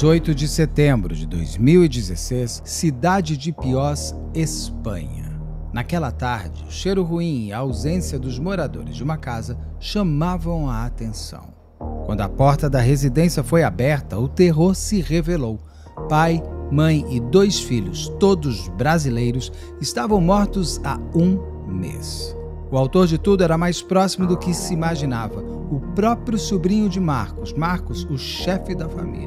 18 de setembro de 2016, cidade de Piós, Espanha. Naquela tarde, o cheiro ruim e a ausência dos moradores de uma casa chamavam a atenção. Quando a porta da residência foi aberta, o terror se revelou. Pai, mãe e dois filhos, todos brasileiros, estavam mortos há um mês. O autor de tudo era mais próximo do que se imaginava, o próprio sobrinho de Marcos, Marcos, o chefe da família.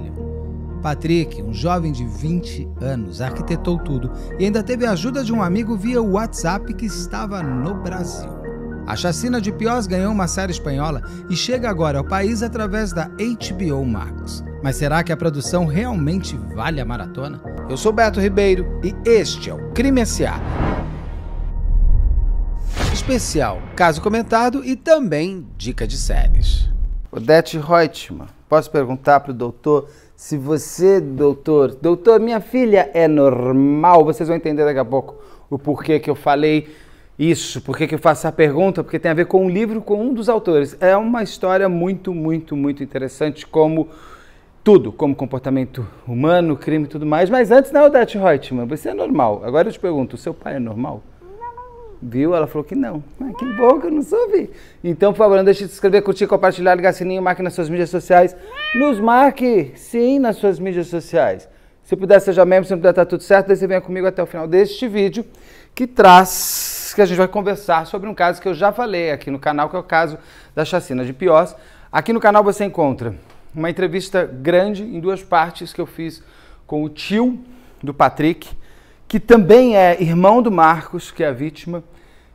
Patrick, um jovem de 20 anos, arquitetou tudo e ainda teve a ajuda de um amigo via WhatsApp que estava no Brasil. A chacina de Pios ganhou uma série espanhola e chega agora ao país através da HBO Max. Mas será que a produção realmente vale a maratona? Eu sou Beto Ribeiro e este é o Crime S.A. Especial, caso comentado e também dica de séries. Odete Reutemann, posso perguntar para o doutor se você, doutor, doutor, minha filha é normal, vocês vão entender daqui a pouco o porquê que eu falei isso, porquê que eu faço essa pergunta? Porque tem a ver com um livro, com um dos autores. É uma história muito, muito, muito interessante, como tudo, como comportamento humano, crime e tudo mais. Mas antes, não, Odete Reutemann, você é normal. Agora eu te pergunto, seu pai é normal? Viu? Ela falou que não. Ah, que bom que eu não soube. Então, por favor, não deixe de se inscrever, curtir, compartilhar, ligar sininho, marque nas suas mídias sociais. Nos marque, sim, nas suas mídias sociais. Se puder, seja membro, se não puder, tá tudo certo. Daí você venha comigo até o final deste vídeo, que traz, que a gente vai conversar sobre um caso que eu já falei aqui no canal, que é o caso da chacina de Piós. Aqui no canal você encontra uma entrevista grande em duas partes que eu fiz com o tio do Patrick, que também é irmão do Marcos, que é a vítima,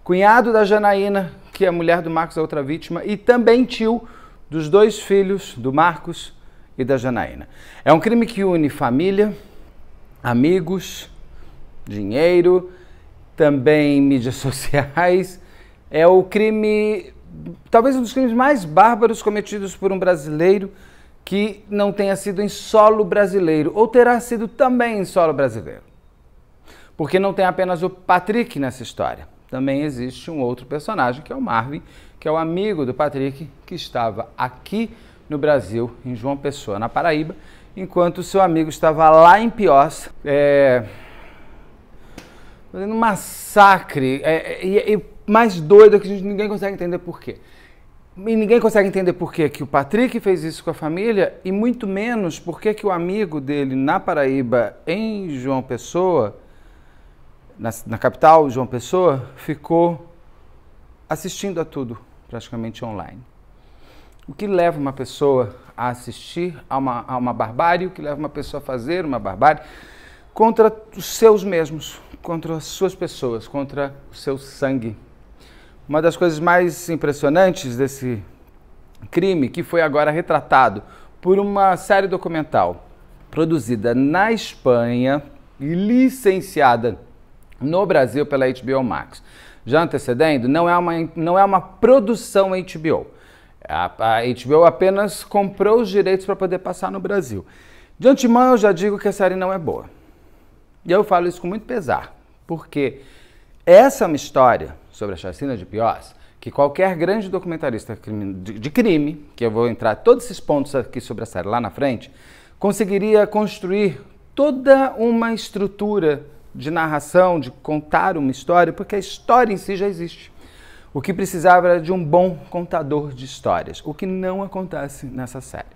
cunhado da Janaína, que é a mulher do Marcos, a outra vítima, e também tio dos dois filhos, do Marcos e da Janaína. É um crime que une família, amigos, dinheiro, também mídias sociais. É o crime, talvez um dos crimes mais bárbaros cometidos por um brasileiro que não tenha sido em solo brasileiro, ou terá sido também em solo brasileiro. Porque não tem apenas o Patrick nessa história. Também existe um outro personagem, que é o Marvin, que é o amigo do Patrick, que estava aqui no Brasil, em João Pessoa, na Paraíba, enquanto seu amigo estava lá em Piós, é, fazendo um massacre. É, é e, mais doido que gente, ninguém consegue entender por quê. E ninguém consegue entender por que, que o Patrick fez isso com a família e muito menos por que o amigo dele na Paraíba, em João Pessoa, na, na capital, João Pessoa, ficou assistindo a tudo praticamente online. O que leva uma pessoa a assistir a uma, a uma barbárie, o que leva uma pessoa a fazer uma barbárie contra os seus mesmos, contra as suas pessoas, contra o seu sangue. Uma das coisas mais impressionantes desse crime, que foi agora retratado por uma série documental produzida na Espanha e licenciada no Brasil pela HBO Max. Já antecedendo, não é uma, não é uma produção HBO. A, a HBO apenas comprou os direitos para poder passar no Brasil. De antemão, eu já digo que a série não é boa. E eu falo isso com muito pesar, porque essa é uma história sobre a chacina de Piós que qualquer grande documentarista de crime, que eu vou entrar todos esses pontos aqui sobre a série lá na frente, conseguiria construir toda uma estrutura de narração, de contar uma história, porque a história em si já existe. O que precisava era de um bom contador de histórias, o que não acontece nessa série.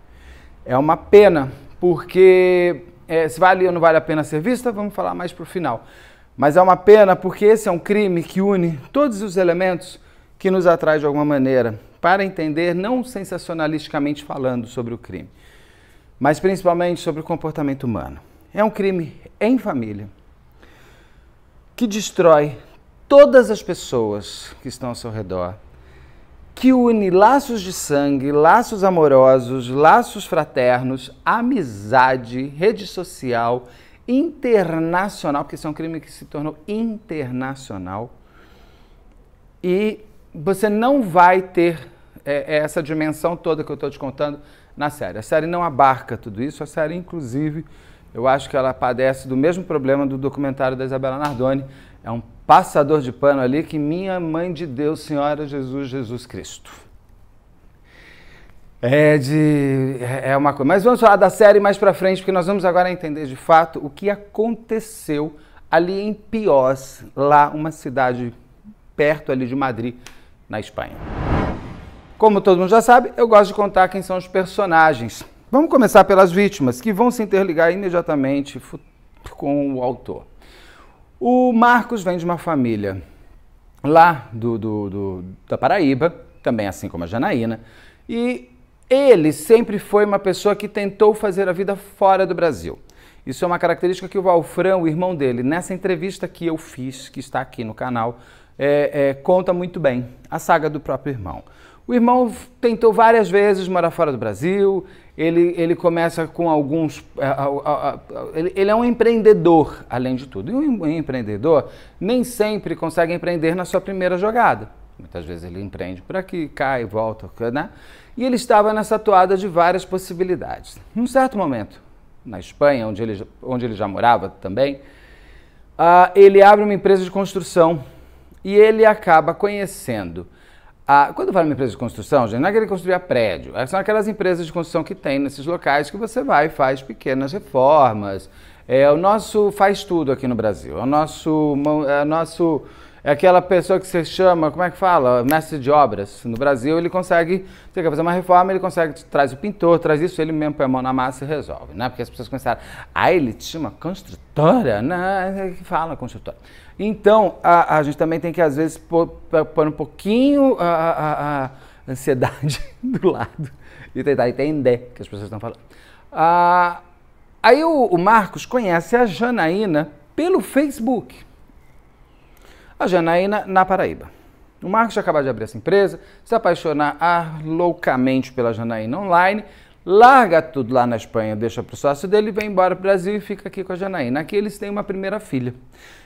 É uma pena, porque é, se vale ou não vale a pena ser vista, vamos falar mais para o final. Mas é uma pena porque esse é um crime que une todos os elementos que nos atrai de alguma maneira, para entender, não sensacionalisticamente falando sobre o crime, mas principalmente sobre o comportamento humano. É um crime em família, que destrói todas as pessoas que estão ao seu redor, que une laços de sangue, laços amorosos, laços fraternos, amizade, rede social, internacional, porque isso é um crime que se tornou internacional. E você não vai ter é, é essa dimensão toda que eu estou te contando na série. A série não abarca tudo isso, a série, inclusive eu acho que ela padece do mesmo problema do documentário da Isabela Nardoni. É um passador de pano ali que minha mãe de Deus, Senhora Jesus, Jesus Cristo. É de é uma coisa. Mas vamos falar da série mais para frente, porque nós vamos agora entender de fato o que aconteceu ali em Piós, lá uma cidade perto ali de Madrid, na Espanha. Como todo mundo já sabe, eu gosto de contar quem são os personagens Vamos começar pelas vítimas, que vão se interligar imediatamente com o autor. O Marcos vem de uma família lá do, do, do, da Paraíba, também assim como a Janaína, e ele sempre foi uma pessoa que tentou fazer a vida fora do Brasil. Isso é uma característica que o Valfrão, o irmão dele, nessa entrevista que eu fiz, que está aqui no canal, é, é, conta muito bem a saga do próprio irmão. O irmão tentou várias vezes morar fora do Brasil, ele, ele começa com alguns. É, ele, é um empreendedor, além de tudo. E um empreendedor nem sempre consegue empreender na sua primeira jogada. Muitas vezes ele empreende por aqui, cai, volta, né? E ele estava nessa toada de várias possibilidades. Num certo momento, na Espanha, onde ele, onde ele já morava também, uh, ele abre uma empresa de construção e ele acaba conhecendo ah, quando fala em empresa de construção, gente, não é que ele construía prédio, é são aquelas empresas de construção que tem nesses locais que você vai e faz pequenas reformas. É o nosso faz tudo aqui no Brasil. É o nosso. É o nosso é aquela pessoa que você chama, como é que fala? Mestre de obras. No Brasil, ele consegue. Você quer fazer uma reforma, ele consegue, traz o pintor, traz isso, ele mesmo põe a mão na massa e resolve, né? Porque as pessoas começaram. Ah, ele tinha uma construtora? Não, é que fala construtora. Então, a, a gente também tem que, às vezes, pôr, pôr um pouquinho a, a, a, ansiedade do lado e tentar entender o que as pessoas estão falando. Ah, aí o, o Marcos conhece a Janaína pelo Facebook. A Janaína na Paraíba. O Marcos acaba de abrir essa empresa, se apaixonar ah, loucamente pela Janaína online larga tudo lá na Espanha, deixa para o sócio dele, vem embora para o Brasil e fica aqui com a Janaína. Aqui eles têm uma primeira filha.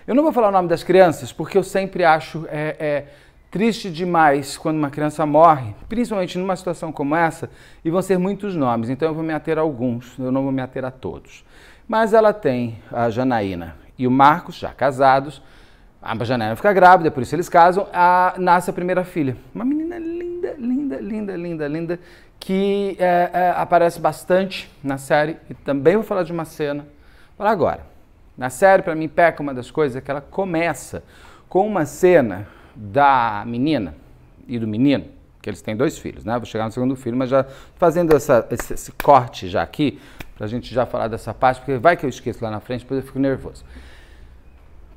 Eu não vou falar o nome das crianças, porque eu sempre acho é, é, triste demais quando uma criança morre, principalmente numa situação como essa, e vão ser muitos nomes, então eu vou me ater a alguns, eu não vou me ater a todos. Mas ela tem a Janaína e o Marcos, já casados, a Janaína fica grávida, por isso eles casam, a, nasce a primeira filha. Uma menina linda, linda, linda, linda, linda, que é, é, aparece bastante na série e também vou falar de uma cena agora. Na série, para mim, peca uma das coisas é que ela começa com uma cena da menina e do menino, que eles têm dois filhos, né? Vou chegar no segundo filho, mas já fazendo essa, esse, esse, corte já aqui, para a gente já falar dessa parte, porque vai que eu esqueço lá na frente, depois eu fico nervoso.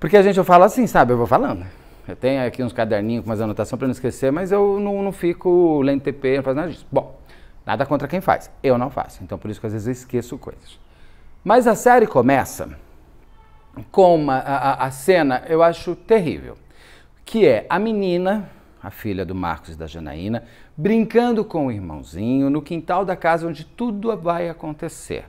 Porque a gente, eu falo assim, sabe? Eu vou falando. Eu tenho aqui uns caderninhos com umas anotações para não esquecer, mas eu não, não fico lendo TP, não faço nada disso. Bom, Nada contra quem faz. Eu não faço. Então por isso que às vezes eu esqueço coisas. Mas a série começa com uma, a, a cena, eu acho terrível, que é a menina, a filha do Marcos e da Janaína, brincando com o irmãozinho no quintal da casa onde tudo vai acontecer.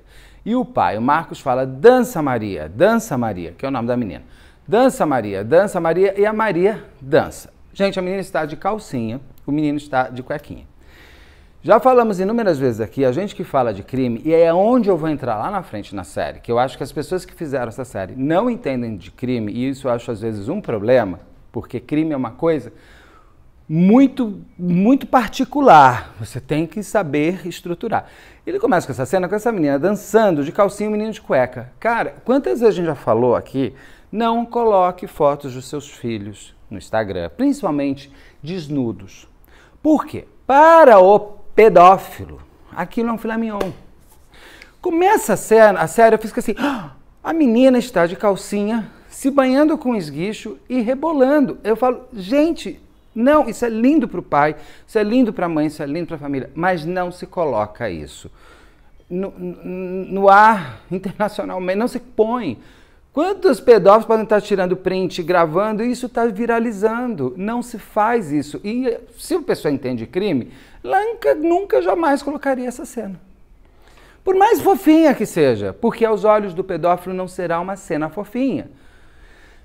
E o pai, o Marcos, fala: Dança Maria, dança Maria, que é o nome da menina. Dança Maria, dança Maria, e a Maria dança. Gente, a menina está de calcinha, o menino está de cuequinha. Já falamos inúmeras vezes aqui, a gente que fala de crime, e é onde eu vou entrar lá na frente na série, que eu acho que as pessoas que fizeram essa série não entendem de crime, e isso eu acho às vezes um problema, porque crime é uma coisa muito, muito particular. Você tem que saber estruturar. Ele começa com essa cena com essa menina dançando de calcinha e um menino de cueca. Cara, quantas vezes a gente já falou aqui? Não coloque fotos dos seus filhos no Instagram, principalmente desnudos. Por quê? Para o pedófilo. Aquilo é um filé mignon. Começa a cena, a série, eu fico assim, ah! a menina está de calcinha, se banhando com esguicho e rebolando. Eu falo, gente, não, isso é lindo para o pai, isso é lindo para a mãe, isso é lindo para a família, mas não se coloca isso no, no, no ar internacionalmente, não se põe Quantos pedófilos podem estar tirando print, gravando, e isso está viralizando. Não se faz isso. E se o pessoal entende crime, nunca, nunca jamais colocaria essa cena. Por mais fofinha que seja, porque aos olhos do pedófilo não será uma cena fofinha.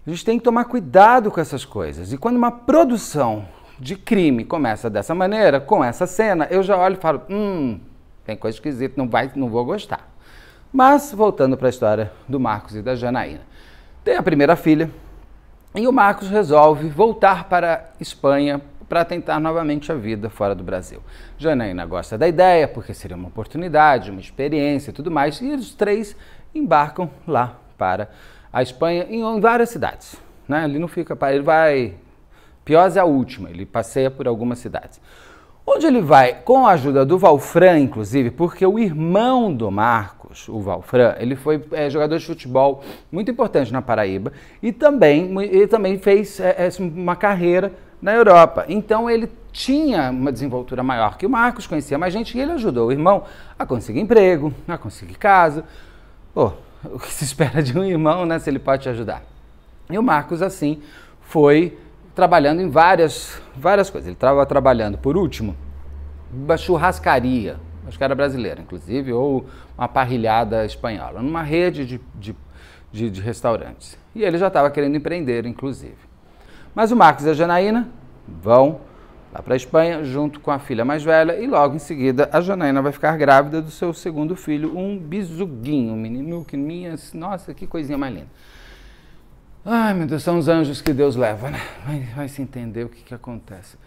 A gente tem que tomar cuidado com essas coisas. E quando uma produção de crime começa dessa maneira, com essa cena, eu já olho e falo: hum, tem coisa esquisita, não, vai, não vou gostar. Mas voltando para a história do Marcos e da Janaína. Tem a primeira filha e o Marcos resolve voltar para a Espanha para tentar novamente a vida fora do Brasil. Janaína gosta da ideia porque seria uma oportunidade, uma experiência e tudo mais, e os três embarcam lá para a Espanha em, várias cidades. Né? Ele não fica para, ele vai. Pior é a última, ele passeia por algumas cidades onde ele vai, com a ajuda do Valfran, inclusive, porque o irmão do Marcos, o Valfran, ele foi é, jogador de futebol muito importante na Paraíba e também, ele também fez é, é assim, uma carreira na Europa. Então ele tinha uma desenvoltura maior que o Marcos, conhecia mais gente e ele ajudou o irmão a conseguir emprego, a conseguir casa. Pô, o que se espera de um irmão, né? Se ele pode te ajudar. E o Marcos, assim, foi trabalhando em várias, várias coisas. Ele estava trabalhando, por último, uma churrascaria, acho que era brasileira, inclusive, ou uma parrilhada espanhola, numa rede de, de, de, de restaurantes. E ele já estava querendo empreender, inclusive. Mas o Marcos e a Janaína vão lá para a Espanha, junto com a filha mais velha, e logo em seguida a Janaína vai ficar grávida do seu segundo filho, um bisuguinho, um menino que minha, nossa, que coisinha mais linda. Ai, meu Deus, são os anjos que Deus leva, né? Vai, vai se entender o que, que acontece.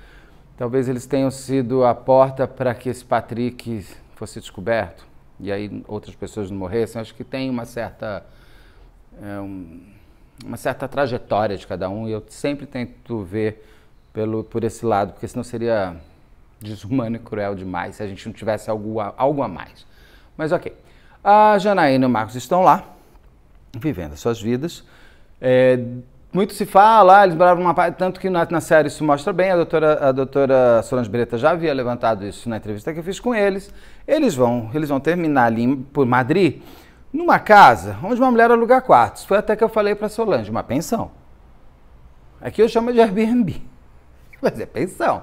Talvez eles tenham sido a porta para que esse Patrick fosse descoberto e aí outras pessoas não morressem. Acho que tem uma certa. É, um, uma certa trajetória de cada um e eu sempre tento ver pelo, por esse lado, porque senão seria desumano e cruel demais se a gente não tivesse algo a, algo a mais. Mas ok. A ah, Janaína e o Marcos estão lá, vivendo as suas vidas. É, muito se fala, eles moravam numa parte, tanto que na, na, série isso mostra bem, a doutora, a doutora Solange Breta já havia levantado isso na entrevista que eu fiz com eles. Eles vão, eles vão terminar ali por Madrid, numa casa onde uma mulher aluga quartos. Foi até que eu falei para Solange, uma pensão. Aqui eu chamo de Airbnb, mas é pensão.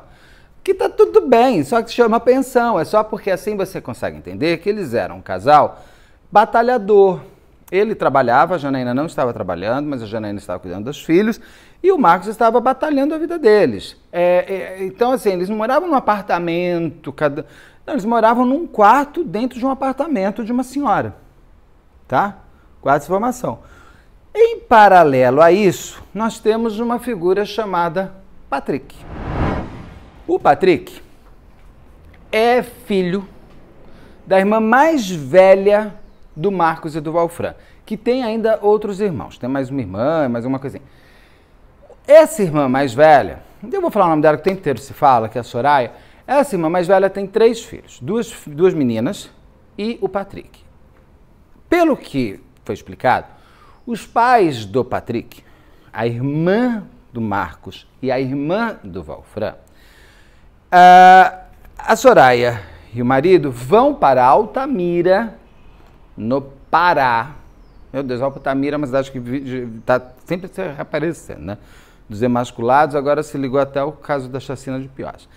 Que tá tudo bem, só que se chama pensão. É só porque assim você consegue entender que eles eram um casal batalhador ele trabalhava, a Janaína não estava trabalhando, mas a Janaína estava cuidando dos filhos e o Marcos estava batalhando a vida deles. É, é, então, assim, eles não moravam num apartamento, cada... não, eles moravam num quarto dentro de um apartamento de uma senhora. Tá? Quase de formação. Em paralelo a isso, nós temos uma figura chamada Patrick. O Patrick é filho da irmã mais velha do Marcos e do Valfran, que tem ainda outros irmãos. Tem mais uma irmã, mais uma coisinha. Essa irmã mais velha, eu vou falar o nome dela que o tempo inteiro se fala, que é a Soraya. Essa irmã mais velha tem três filhos, duas, duas meninas e o Patrick. Pelo que foi explicado, os pais do Patrick, a irmã do Marcos e a irmã do Valfran, ah, a Soraya e o marido vão para Altamira no Pará. Meu Deus, Altamira é mas acho que está sempre se reaparecendo, né? Dos emasculados, agora se ligou até o caso da chacina de Piós.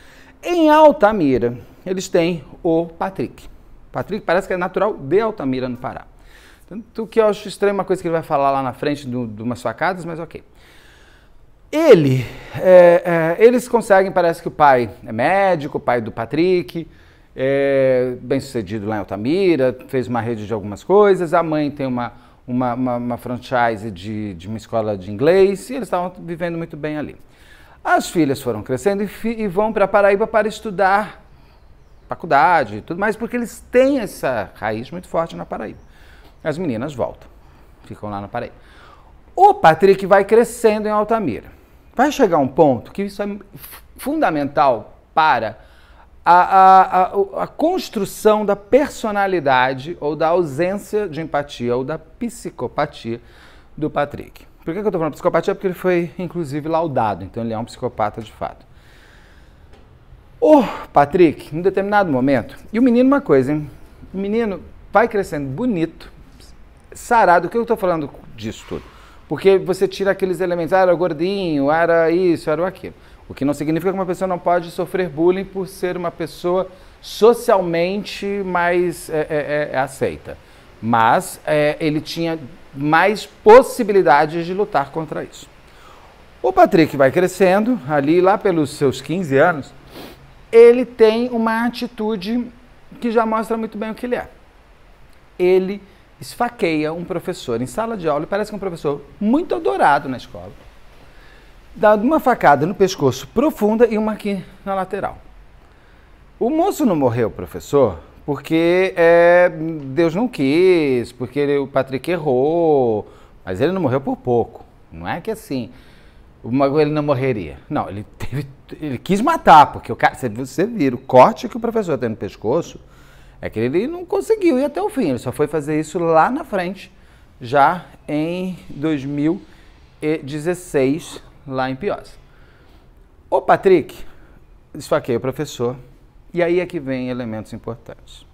Em Altamira, eles têm o Patrick. Patrick parece que é natural de Altamira, no Pará. Tanto que eu acho estranho uma coisa que ele vai falar lá na frente de, de umas facadas, mas ok. Ele, é, é, eles conseguem, parece que o pai é médico, o pai do Patrick, é, bem sucedido lá em Altamira, fez uma rede de algumas coisas, a mãe tem uma, uma, uma, uma franchise de, de uma escola de inglês e eles estavam vivendo muito bem ali. As filhas foram crescendo e, fi, e vão para Paraíba para estudar faculdade e tudo mais, porque eles têm essa raiz muito forte na Paraíba. As meninas voltam, ficam lá na Paraíba. O Patrick vai crescendo em Altamira. Vai chegar um ponto que isso é fundamental para a, a, a, construção da personalidade ou da ausência de empatia ou da psicopatia do Patrick. Por que, eu estou falando psicopatia? Porque ele foi, inclusive, laudado, então ele é um psicopata de fato. O Patrick, em determinado momento, e o menino, uma coisa, hein? O menino vai crescendo bonito, sarado. O que eu estou falando disso tudo? Porque você tira aqueles elementos, ah, era gordinho, era isso, era aquilo. O que não significa que uma pessoa não pode sofrer bullying por ser uma pessoa socialmente mais é, é, é, é aceita. Mas é, ele tinha mais possibilidades de lutar contra isso. O Patrick vai crescendo, ali lá pelos seus 15 anos, ele tem uma atitude que já mostra muito bem o que ele é. Ele esfaqueia um professor em sala de aula, e parece que é um professor muito adorado na escola dado uma facada no pescoço profunda e uma aqui na lateral. O moço não morreu, professor, porque é, Deus não quis, porque ele, o Patrick errou, mas ele não morreu por pouco. Não é que assim, ele não morreria. Não, ele, teve, ele quis matar, porque o cara, você, você vira o corte que o professor tem no pescoço, é que ele não conseguiu ir até o fim, ele só foi fazer isso lá na frente, já em 2016, lá em Piós. O Patrick, desfaquei o professor. E aí é que vem elementos importantes.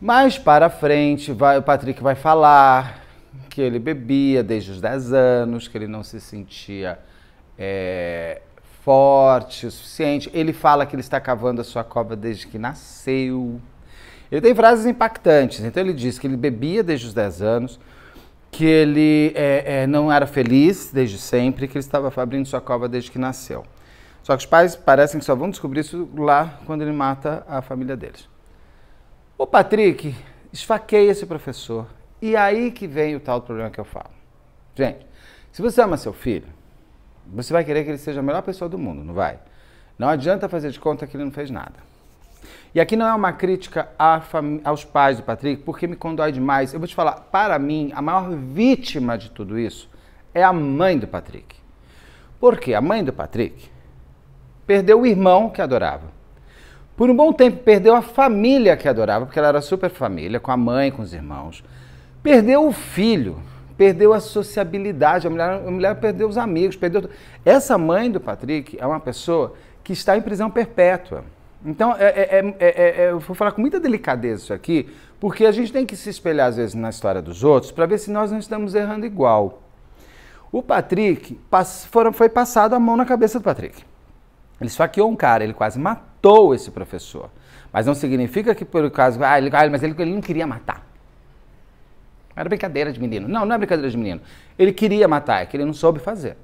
Mais para frente, vai, o Patrick vai falar que ele bebia desde os 10 anos, que ele não se sentia é, forte o suficiente. Ele fala que ele está cavando a sua cova desde que nasceu. Ele tem frases impactantes. Então ele diz que ele bebia desde os 10 anos, que ele é, é, não era feliz desde sempre, que ele estava abrindo sua cova desde que nasceu. Só que os pais parecem que só vão descobrir isso lá quando ele mata a família deles. O Patrick esfaqueia esse professor. E aí que vem o tal problema que eu falo. Gente, se você ama seu filho, você vai querer que ele seja a melhor pessoa do mundo, não vai? Não adianta fazer de conta que ele não fez nada. E aqui não é uma crítica aos pais do Patrick, porque me condói demais. Eu vou te falar, para mim, a maior vítima de tudo isso é a mãe do Patrick. Por quê? a mãe do Patrick perdeu o irmão que adorava. Por um bom tempo perdeu a família que adorava, porque ela era super família, com a mãe, com os irmãos. Perdeu o filho, perdeu a sociabilidade, a mulher, a mulher perdeu os amigos, perdeu. Essa mãe do Patrick é uma pessoa que está em prisão perpétua. Então, é é é, é, é, é, eu vou falar com muita delicadeza isso aqui, porque a gente tem que se espelhar, às vezes, na história dos outros para ver se nós não estamos errando igual. O Patrick, pass, foram, foi passado a mão na cabeça do Patrick. Ele esfaqueou um cara, ele quase matou esse professor. Mas não significa que, por caso, ah, ele, ah, mas ele, ele não queria matar. Era brincadeira de menino. Não, não é brincadeira de menino. Ele queria matar, é que ele não soube fazer.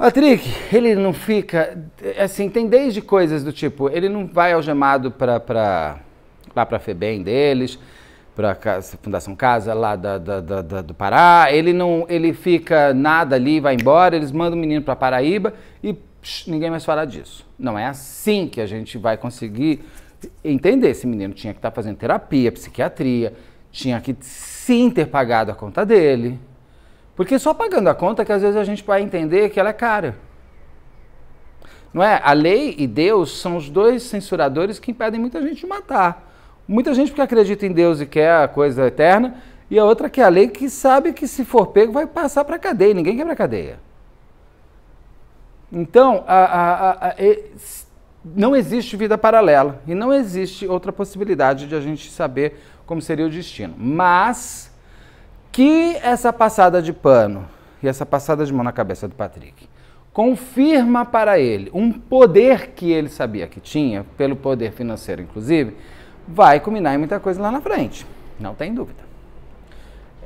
Patrick, ele não fica. Assim, tem desde coisas do tipo, ele não vai algemado pra, pra, lá para a Febem deles, para a Fundação Casa lá da, da, da, do Pará. Ele não, ele fica nada ali, vai embora, eles mandam o menino para Paraíba e psh, ninguém mais fala disso. Não é assim que a gente vai conseguir entender. Esse menino tinha que estar tá fazendo terapia, psiquiatria, tinha que se ter pagado a conta dele porque só pagando a conta que às vezes a gente vai entender que ela é cara. Não é? A lei e Deus são os dois censuradores que impedem muita gente de matar. Muita gente porque acredita em Deus e quer a coisa eterna, e a outra que é a lei que sabe que se for pego vai passar para cadeia, ninguém quer para cadeia. Então, a, a, a, não existe vida paralela e não existe outra possibilidade de a gente saber como seria o destino. Mas que essa passada de pano e essa passada de mão na cabeça do Patrick confirma para ele um poder que ele sabia que tinha, pelo poder financeiro inclusive, vai culminar em muita coisa lá na frente. Não tem dúvida.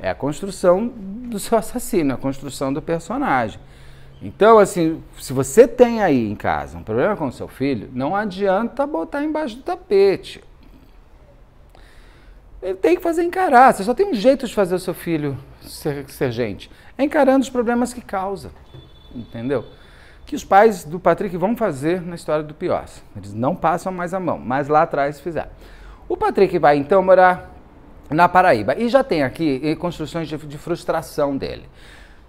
É a construção do seu assassino, é a construção do personagem. Então, assim, se você tem aí em casa um problema com o seu filho, não adianta botar embaixo do tapete. Ele tem que fazer encarar. Você só tem um jeito de fazer o seu filho ser, ser gente. É encarando os problemas que causa. Entendeu? Que os pais do Patrick vão fazer na história do pior Eles não passam mais a mão, mas lá atrás fizeram. O Patrick vai então morar na Paraíba. E já tem aqui eh, construções de, de frustração dele.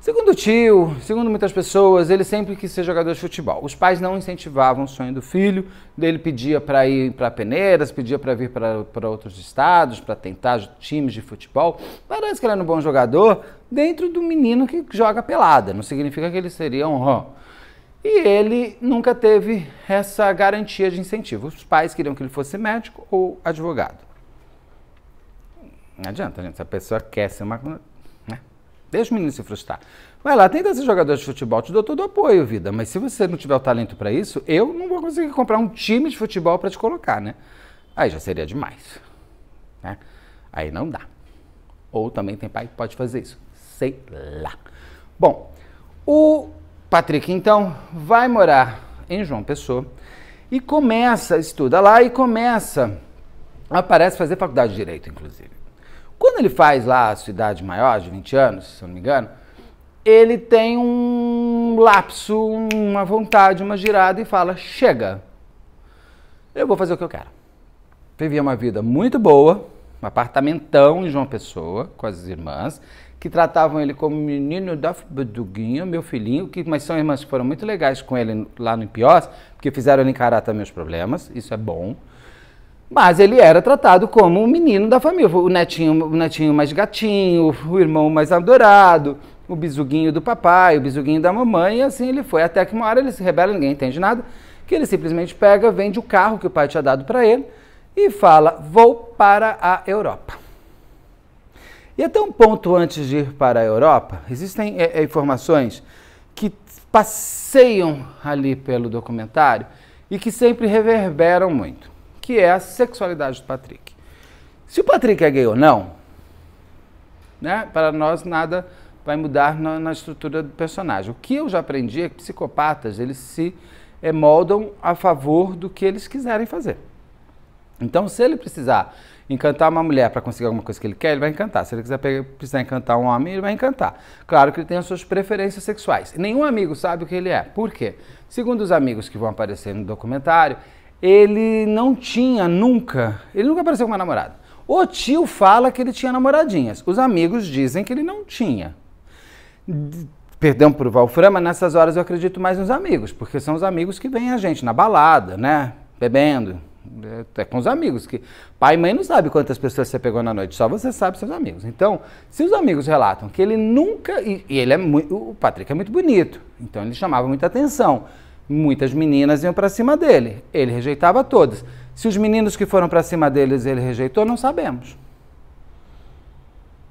Segundo o tio, segundo muitas pessoas, ele sempre quis ser jogador de futebol. Os pais não incentivavam o sonho do filho, ele pedia para ir para Peneiras, pedia para vir para outros estados, para tentar times de futebol. Parece que ele era um bom jogador dentro do menino que joga pelada, não significa que ele seria um rom. E ele nunca teve essa garantia de incentivo. Os pais queriam que ele fosse médico ou advogado. Não adianta, gente. Se a pessoa quer ser uma Deixa o menino se frustrar. Vai lá, tenta ser jogador de futebol, te dou todo o apoio, vida. Mas se você não tiver o talento para isso, eu não vou conseguir comprar um time de futebol para te colocar, né? Aí já seria demais. Né? Aí não dá. Ou também tem pai que pode fazer isso. Sei lá. Bom, o Patrick então vai morar em João Pessoa e começa, estuda lá e começa, aparece fazer faculdade de direito, inclusive. Quando ele faz lá a sua idade maior, de 20 anos, se eu não me engano, ele tem um lapso, uma vontade, uma girada e fala: chega, eu vou fazer o que eu quero. Vivia uma vida muito boa, um apartamentão em João Pessoa, com as irmãs, que tratavam ele como menino da Buduguinha, meu filhinho, que, mas são irmãs que foram muito legais com ele lá no Impiós, porque fizeram ele encarar também os problemas, isso é bom. Mas ele era tratado como um menino da família. O netinho, o netinho mais gatinho, o irmão mais adorado, o bisuguinho do papai, o bisuguinho da mamãe, e assim ele foi. Até que uma hora ele se rebela, ninguém entende nada, que ele simplesmente pega, vende o carro que o pai tinha dado para ele e fala: Vou para a Europa. E até um ponto antes de ir para a Europa, existem é, é informações que passeiam ali pelo documentário e que sempre reverberam muito que é a sexualidade do Patrick. Se o Patrick é gay ou não, né, para nós nada vai mudar na, na estrutura do personagem. O que eu já aprendi é que psicopatas, eles se é, moldam a favor do que eles quiserem fazer. Então, se ele precisar encantar uma mulher para conseguir alguma coisa que ele quer, ele vai encantar. Se ele quiser pegar, precisar encantar um homem, ele vai encantar. Claro que ele tem as suas preferências sexuais. Nenhum amigo sabe o que ele é. Por quê? Segundo os amigos que vão aparecer no documentário, ele não tinha nunca, ele nunca apareceu com uma namorada. O tio fala que ele tinha namoradinhas, os amigos dizem que ele não tinha. Perdão por Valframa, nessas horas eu acredito mais nos amigos, porque são os amigos que vêm a gente na balada, né? Bebendo. É, é com os amigos, que pai e mãe não sabe quantas pessoas você pegou na noite, só você sabe seus amigos. Então, se os amigos relatam que ele nunca. E, ele é muito. O Patrick é muito bonito, então ele chamava muita atenção. Muitas meninas iam para cima dele. Ele rejeitava todas. Se os meninos que foram para cima deles ele rejeitou, não sabemos.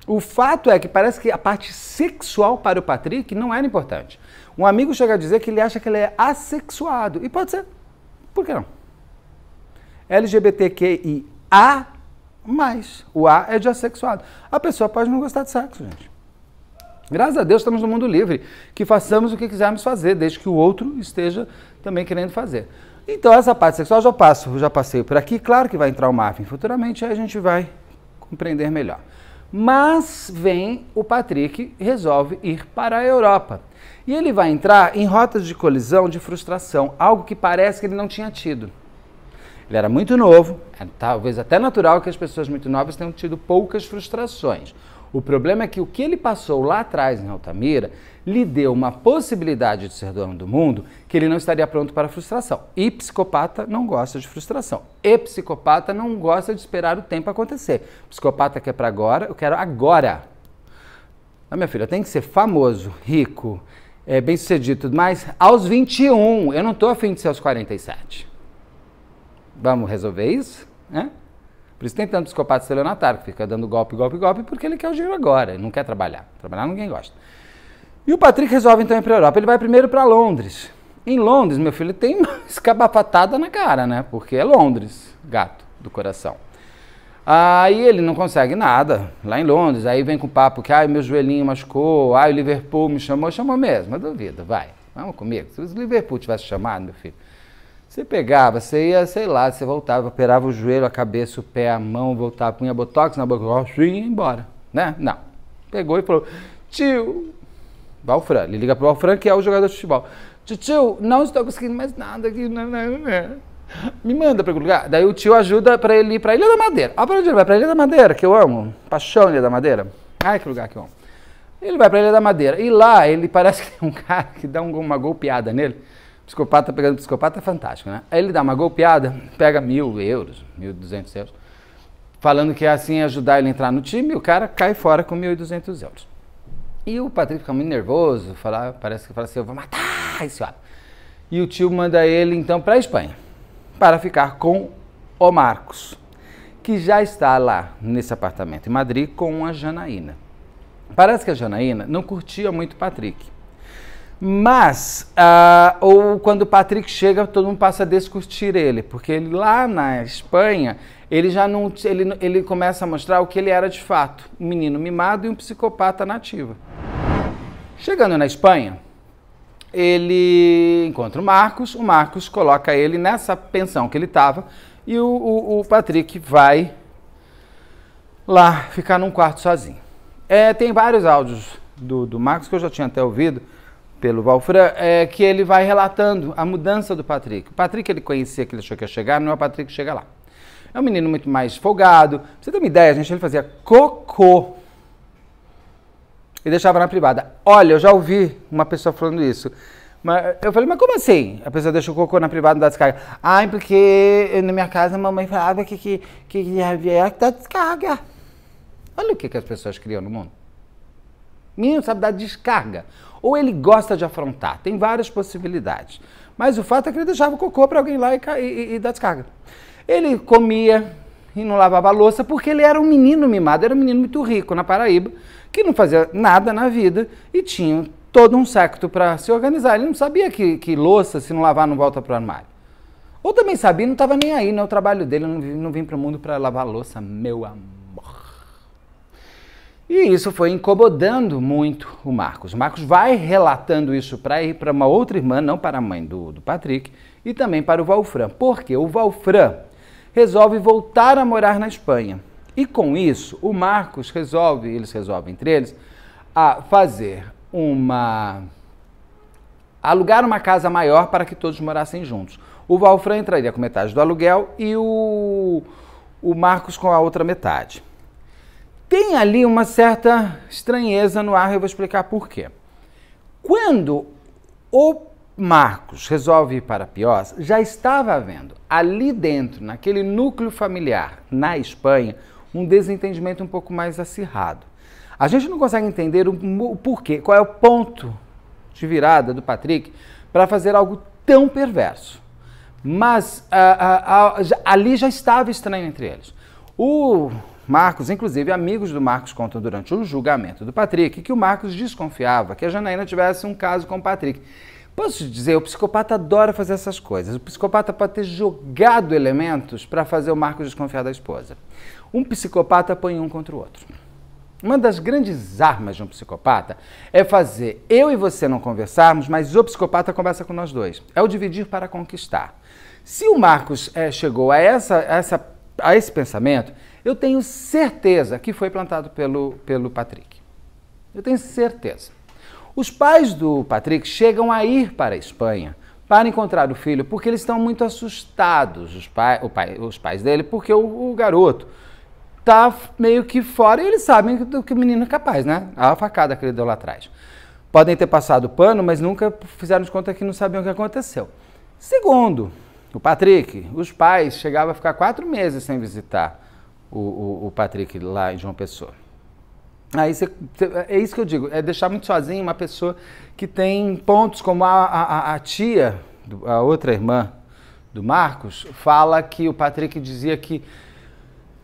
O fato é que parece que a parte sexual para o Patrick não era importante. Um amigo chega a dizer que ele acha que ele é assexuado. E pode ser. Por que não? LGBTQIA+. O A é de assexuado. A pessoa pode não gostar de sexo, gente. Graças a Deus estamos no mundo livre, que façamos o que quisermos fazer, desde que o outro esteja também querendo fazer. Então essa parte sexual já passo, já passei por aqui. Claro que vai entrar o Marvin futuramente, aí a gente vai compreender melhor. Mas vem o Patrick, resolve ir para a Europa. E ele vai entrar em rotas de colisão de frustração, algo que parece que ele não tinha tido. Ele era muito novo, é talvez até natural que as pessoas muito novas tenham tido poucas frustrações. O problema é que o que ele passou lá atrás em Altamira lhe deu uma possibilidade de ser dono do mundo que ele não estaria pronto para a frustração. E psicopata não gosta de frustração. E psicopata não gosta de esperar o tempo acontecer. Psicopata quer para agora, eu quero agora. Ah, minha filha, tem que ser famoso, rico, é, eh, bem sucedido, mas aos 21. Eu não estou afim de ser aos 47. Vamos resolver isso? Né? Por isso tem tanto psicopata estelionatário que fica dando golpe, golpe, golpe, porque ele quer o dinheiro agora, ele não quer trabalhar. Trabalhar ninguém gosta. E o Patrick resolve então ir para a Europa. Ele vai primeiro para Londres. Em Londres, meu filho, tem uma escabapatada na cara, né? Porque é Londres, gato do coração. Aí ele não consegue nada lá em Londres. Aí vem com o papo que, ai, meu joelhinho machucou, ai, o Liverpool me chamou. Chamou mesmo, mas duvido, vai. Vamos comigo. Se o Liverpool tivesse chamado, meu filho, você pegava, você ia, sei lá, você voltava, operava o joelho, a cabeça, o pé, a mão, voltava, punha botox na boca, e ia embora, né? Não. Pegou e falou, tio, Valfran, ele liga pro Valfran, que é o jogador de futebol. Tio, tio, não estou conseguindo mais nada aqui, não, não, não. Me manda para algum lugar. Daí o tio ajuda para ele ir para Ilha da Madeira. Ah, para onde ele vai? Para Ilha da Madeira, que eu amo. Paixão Ilha da Madeira. Ai, que lugar que eu amo. Ele vai para Ilha da Madeira. E lá, ele parece que tem um cara que dá uma golpeada nele Psicopata pegando psicopata é fantástico, né? Aí ele dá uma golpeada, pega mil euros, mil duzentos euros, falando que é assim ajudar ele a entrar no time, e o cara cai fora com mil e duzentos euros. E o Patrick fica muito nervoso, fala, parece que fala assim, eu vou matar esse homem. E o tio manda ele então para a Espanha, para ficar com o Marcos, que já está lá nesse apartamento em Madrid com a Janaína. Parece que a Janaína não curtia muito o Patrick. Mas, uh, ou quando o Patrick chega, todo mundo passa a discutir ele, porque ele, lá na Espanha, ele já não. Ele, ele começa a mostrar o que ele era de fato: um menino mimado e um psicopata nativo. Chegando na Espanha, ele encontra o Marcos, o Marcos coloca ele nessa pensão que ele estava, e o, o, o Patrick vai lá ficar num quarto sozinho. É, tem vários áudios do, do Marcos que eu já tinha até ouvido pelo Valfran, é que ele vai relatando a mudança do Patrick. O Patrick ele conhecia que ele achou que ia chegar, não é o Patrick que chega lá. É um menino muito mais folgado. Pra você tem uma ideia, gente, ele fazia cocô e deixava na privada. Olha, eu já ouvi uma pessoa falando isso. Mas eu falei, mas como assim? A pessoa deixa o cocô na privada e dá descarga. Ai, porque na minha casa a mamãe falava que, que, que, que que descarga. Olha o que, que as pessoas criam no mundo. Menino sabe dar descarga ou ele gosta de afrontar. Tem várias possibilidades. Mas o fato é que ele deixava o cocô para alguém lá e, e, e dar descarga. Ele comia e não lavava louça porque ele era um menino mimado, era um menino muito rico na Paraíba, que não fazia nada na vida e tinha todo um secto para se organizar. Ele não sabia que, que louça, se não lavar, não volta para o armário. Ou também sabia, não estava nem aí, não é o trabalho dele, não, não vim para o mundo para lavar louça, meu amor. E isso foi incomodando muito o Marcos. O Marcos vai relatando isso para ir para uma outra irmã, não para a mãe do, do Patrick, e também para o Valfran. Porque o Valfran resolve voltar a morar na Espanha. E com isso, o Marcos resolve, eles resolvem entre eles, a fazer uma. alugar uma casa maior para que todos morassem juntos. O Valfran entraria com metade do aluguel e o, o Marcos com a outra metade. Tem ali uma certa estranheza no ar, eu vou explicar por quê. Quando o Marcos resolve ir para Piós, já estava havendo ali dentro, naquele núcleo familiar na Espanha, um desentendimento um pouco mais acirrado. A gente não consegue entender o porquê, qual é o ponto de virada do Patrick para fazer algo tão perverso. Mas ah, ah, ah, ali já estava estranho entre eles. O Marcos, inclusive amigos do Marcos contam durante o julgamento do Patrick que o Marcos desconfiava que a Janaína tivesse um caso com o Patrick. Posso te dizer, o psicopata adora fazer essas coisas. O psicopata pode ter jogado elementos para fazer o Marcos desconfiar da esposa. Um psicopata apanha um contra o outro. Uma das grandes armas de um psicopata é fazer eu e você não conversarmos, mas o psicopata conversa com nós dois. É o dividir para conquistar. Se o Marcos é, chegou a, essa, a, essa, a esse pensamento, eu tenho certeza que foi plantado pelo, pelo Patrick. Eu tenho certeza. Os pais do Patrick chegam a ir para a Espanha para encontrar o filho, porque eles estão muito assustados, os, pai, pai, os pais dele, porque o, o garoto tá meio que fora e eles sabem do que o menino é capaz, né? A facada que ele deu lá atrás. Podem ter passado pano, mas nunca fizeram de conta que não sabiam o que aconteceu. Segundo, o Patrick, os pais chegavam a ficar quatro meses sem visitar o, o, o Patrick lá em João Pessoa. Aí você, é isso que eu digo, é deixar muito sozinho uma pessoa que tem pontos como a, a, a tia, a outra irmã do Marcos, fala que o Patrick dizia que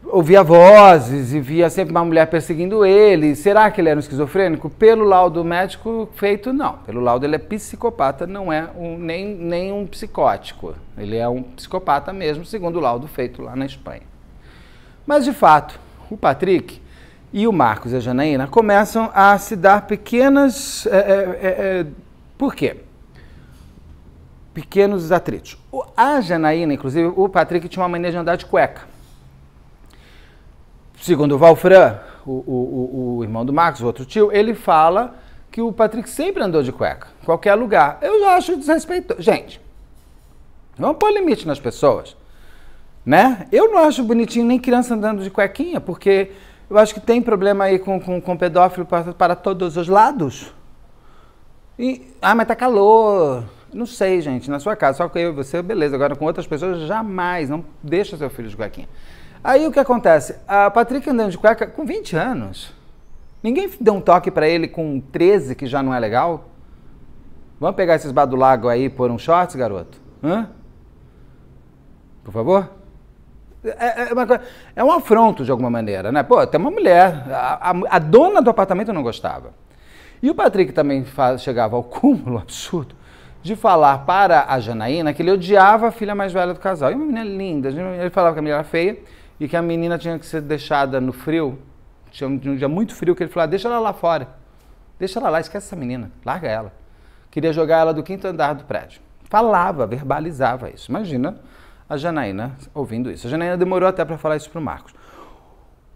ouvia vozes e via sempre uma mulher perseguindo ele. Será que ele era um esquizofrênico? Pelo laudo médico feito, não. Pelo laudo, ele é psicopata, não é um, nem, nem um psicótico. Ele é um psicopata mesmo, segundo o laudo feito lá na Espanha. Mas de fato, o Patrick e o Marcos e a Janaína começam a se dar pequenas. É, é, é, é por quê? Pequenos atritos. a Janaína, inclusive, o Patrick tinha uma maneira de andar de cueca. Segundo o Valfran, o, o, o irmão do Marcos, o outro tio, ele fala que o Patrick sempre andou de cueca, em qualquer lugar. Eu já acho desrespeitoso. Gente, vamos pôr limite nas pessoas né? Eu não acho bonitinho nem criança andando de cuequinha, porque eu acho que tem problema aí com, com, com pedófilo para, para todos os lados. E, ah, mas tá calor. Não sei, gente, na sua casa, só com eu e você, beleza. Agora com outras pessoas, jamais. Não deixa seu filho de cuequinha. Aí o que acontece? A Patrick andando de cueca com 20 anos. Ninguém deu um toque para ele com 13, que já não é legal? Vamos pegar esses badulago aí por um shorts, garoto? Hã? Por favor? É, é, é, uma, é um afronto de alguma maneira, né? Pô, até uma mulher, a, a, a dona do apartamento não gostava. E o Patrick também faz, chegava ao cúmulo absurdo de falar para a Janaína que ele odiava a filha mais velha do casal. E uma menina linda, ele falava que a menina era feia e que a menina tinha que ser deixada no frio. Tinha um, um dia muito frio que ele falava: ah, deixa ela lá fora, deixa ela lá, esquece essa menina, larga ela. Queria jogar ela do quinto andar do prédio. Falava, verbalizava isso. Imagina a Janaína ouvindo isso. A Janaína demorou até para falar isso para o Marcos.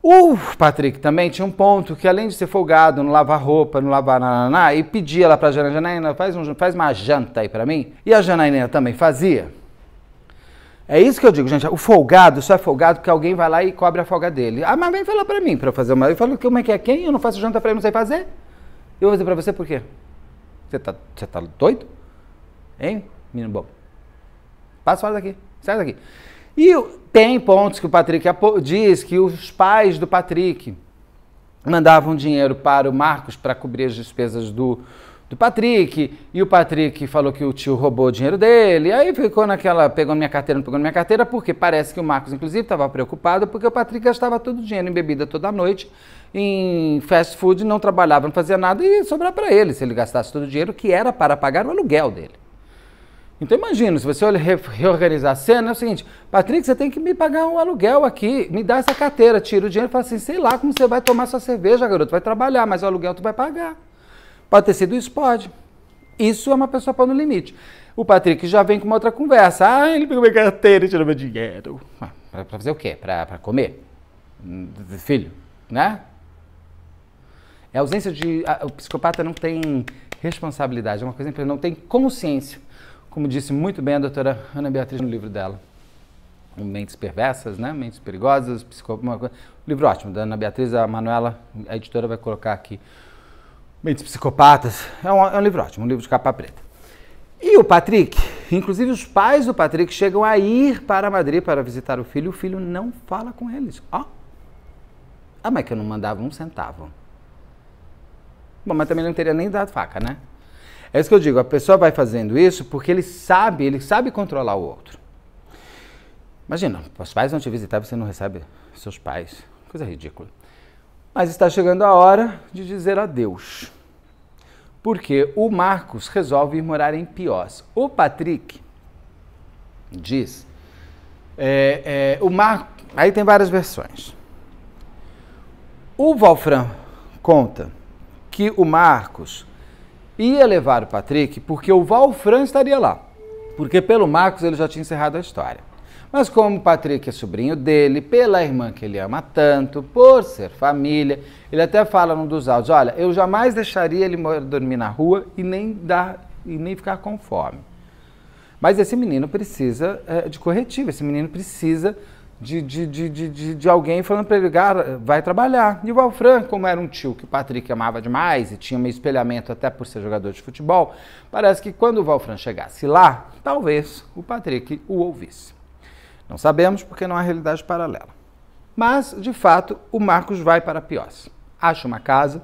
O Patrick também tinha um ponto que, além de ser folgado, no lavar roupa, no lavar nananá, e pedia lá para a Janaína, Janaína, faz, um, faz uma janta aí para mim. E a Janaína também fazia. É isso que eu digo, gente. O folgado só é folgado porque alguém vai lá e cobre a folga dele. Ah, mas vem falar para mim para fazer uma. Eu falo, como é que é quem? Eu não faço janta para ele, não sei fazer. Eu vou fazer para você por quê? Você tá, você tá doido? Hein, menino bom? Passa fora daqui. Sai daqui. E tem pontos que o Patrick diz que os pais do Patrick mandavam dinheiro para o Marcos para cobrir as despesas do, do Patrick, e o Patrick falou que o tio roubou o dinheiro dele, aí ficou naquela, pegou minha carteira, não pegou minha carteira, porque parece que o Marcos, inclusive, estava preocupado, porque o Patrick gastava todo o dinheiro em bebida toda noite, em fast food, não trabalhava, não fazia nada, e ia sobrar para ele se ele gastasse todo o dinheiro, que era para pagar o aluguel dele. Então imagina, se você re reorganizar a cena, é o seguinte, Patrick, você tem que me pagar um aluguel aqui, me dá essa carteira, tira o dinheiro e fala assim, sei lá como você vai tomar sua cerveja, garoto, vai trabalhar, mas o aluguel tu vai pagar. Pode ter sido isso? Pode. Isso é uma pessoa pondo limite. O Patrick já vem com uma outra conversa. Ah, ele pegou minha carteira e tirou meu dinheiro. Ah, pra fazer o quê? Pra, pra comer? Hum, filho, né? É ausência de... A, o psicopata não tem responsabilidade, é uma coisa que ele não tem consciência como disse muito bem a doutora Ana Beatriz no livro dela. Mentes Perversas, né? Mentes Perigosas, Um Livro ótimo, da Ana Beatriz, a Manuela, a editora vai colocar aqui. Mentes Psicopatas. É um, é um livro ótimo, um livro de capa preta. E o Patrick, inclusive os pais do Patrick chegam a ir para Madrid para visitar o filho, o filho não fala com eles. Ó. Oh. Ah, mas que eu não mandava um centavo. Bom, mas também não teria nem dado faca, né? É isso que eu digo, a pessoa vai fazendo isso porque ele sabe, ele sabe controlar o outro. Imagina, os pais vão te visitar, você não recebe seus pais. Coisa ridícula. Mas está chegando a hora de dizer adeus. Porque o Marcos resolve ir morar em Piós. O Patrick diz. É, é, o Mar... Aí tem várias versões. O Valfran conta que o Marcos ia levar o Patrick porque o Valfran estaria lá, porque pelo Marcos ele já tinha encerrado a história. Mas como o Patrick é sobrinho dele, pela irmã que ele ama tanto, por ser família, ele até fala num dos áudios, olha, eu jamais deixaria ele dormir na rua e nem, dar, e nem ficar com fome. Mas esse menino precisa é, de corretivo, esse menino precisa de, de, de, de, de, alguém falando para ele, cara, vai trabalhar. E o Valfran, como era um tio que o Patrick amava demais e tinha um espelhamento até por ser jogador de futebol, parece que quando o Valfran chegasse lá, talvez o Patrick o ouvisse. Não sabemos porque não há realidade paralela. Mas, de fato, o Marcos vai para Piós. Acha uma casa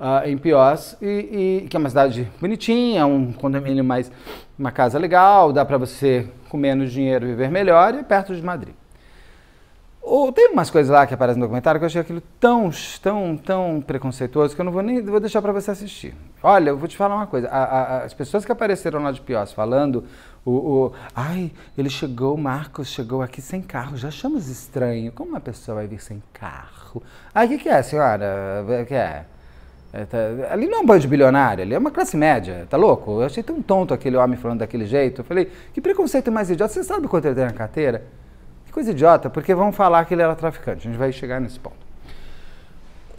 uh, em Piós, e, e, que é uma cidade bonitinha, um condomínio mais, uma casa legal, dá para você, com menos dinheiro, viver melhor e é perto de Madrid. Ou tem umas coisas lá que aparecem no documentário que eu achei aquilo tão, tão, tão preconceituoso que eu não vou nem vou deixar para você assistir. Olha, eu vou te falar uma coisa. A, a, as pessoas que apareceram lá de Piós falando, o, o, ai, ele chegou, o Marcos chegou aqui sem carro. Já achamos estranho. Como uma pessoa vai vir sem carro? Ai, o que, que é, senhora? O que é? É, tá, ali não é um banho de bilionário, ali é uma classe média, tá louco? Eu achei tão tonto aquele homem falando daquele jeito. Eu falei, que preconceito mais idiota, você sabe quanto ele tem na carteira? Que coisa idiota, porque vão falar que ele era traficante. A gente vai chegar nesse ponto.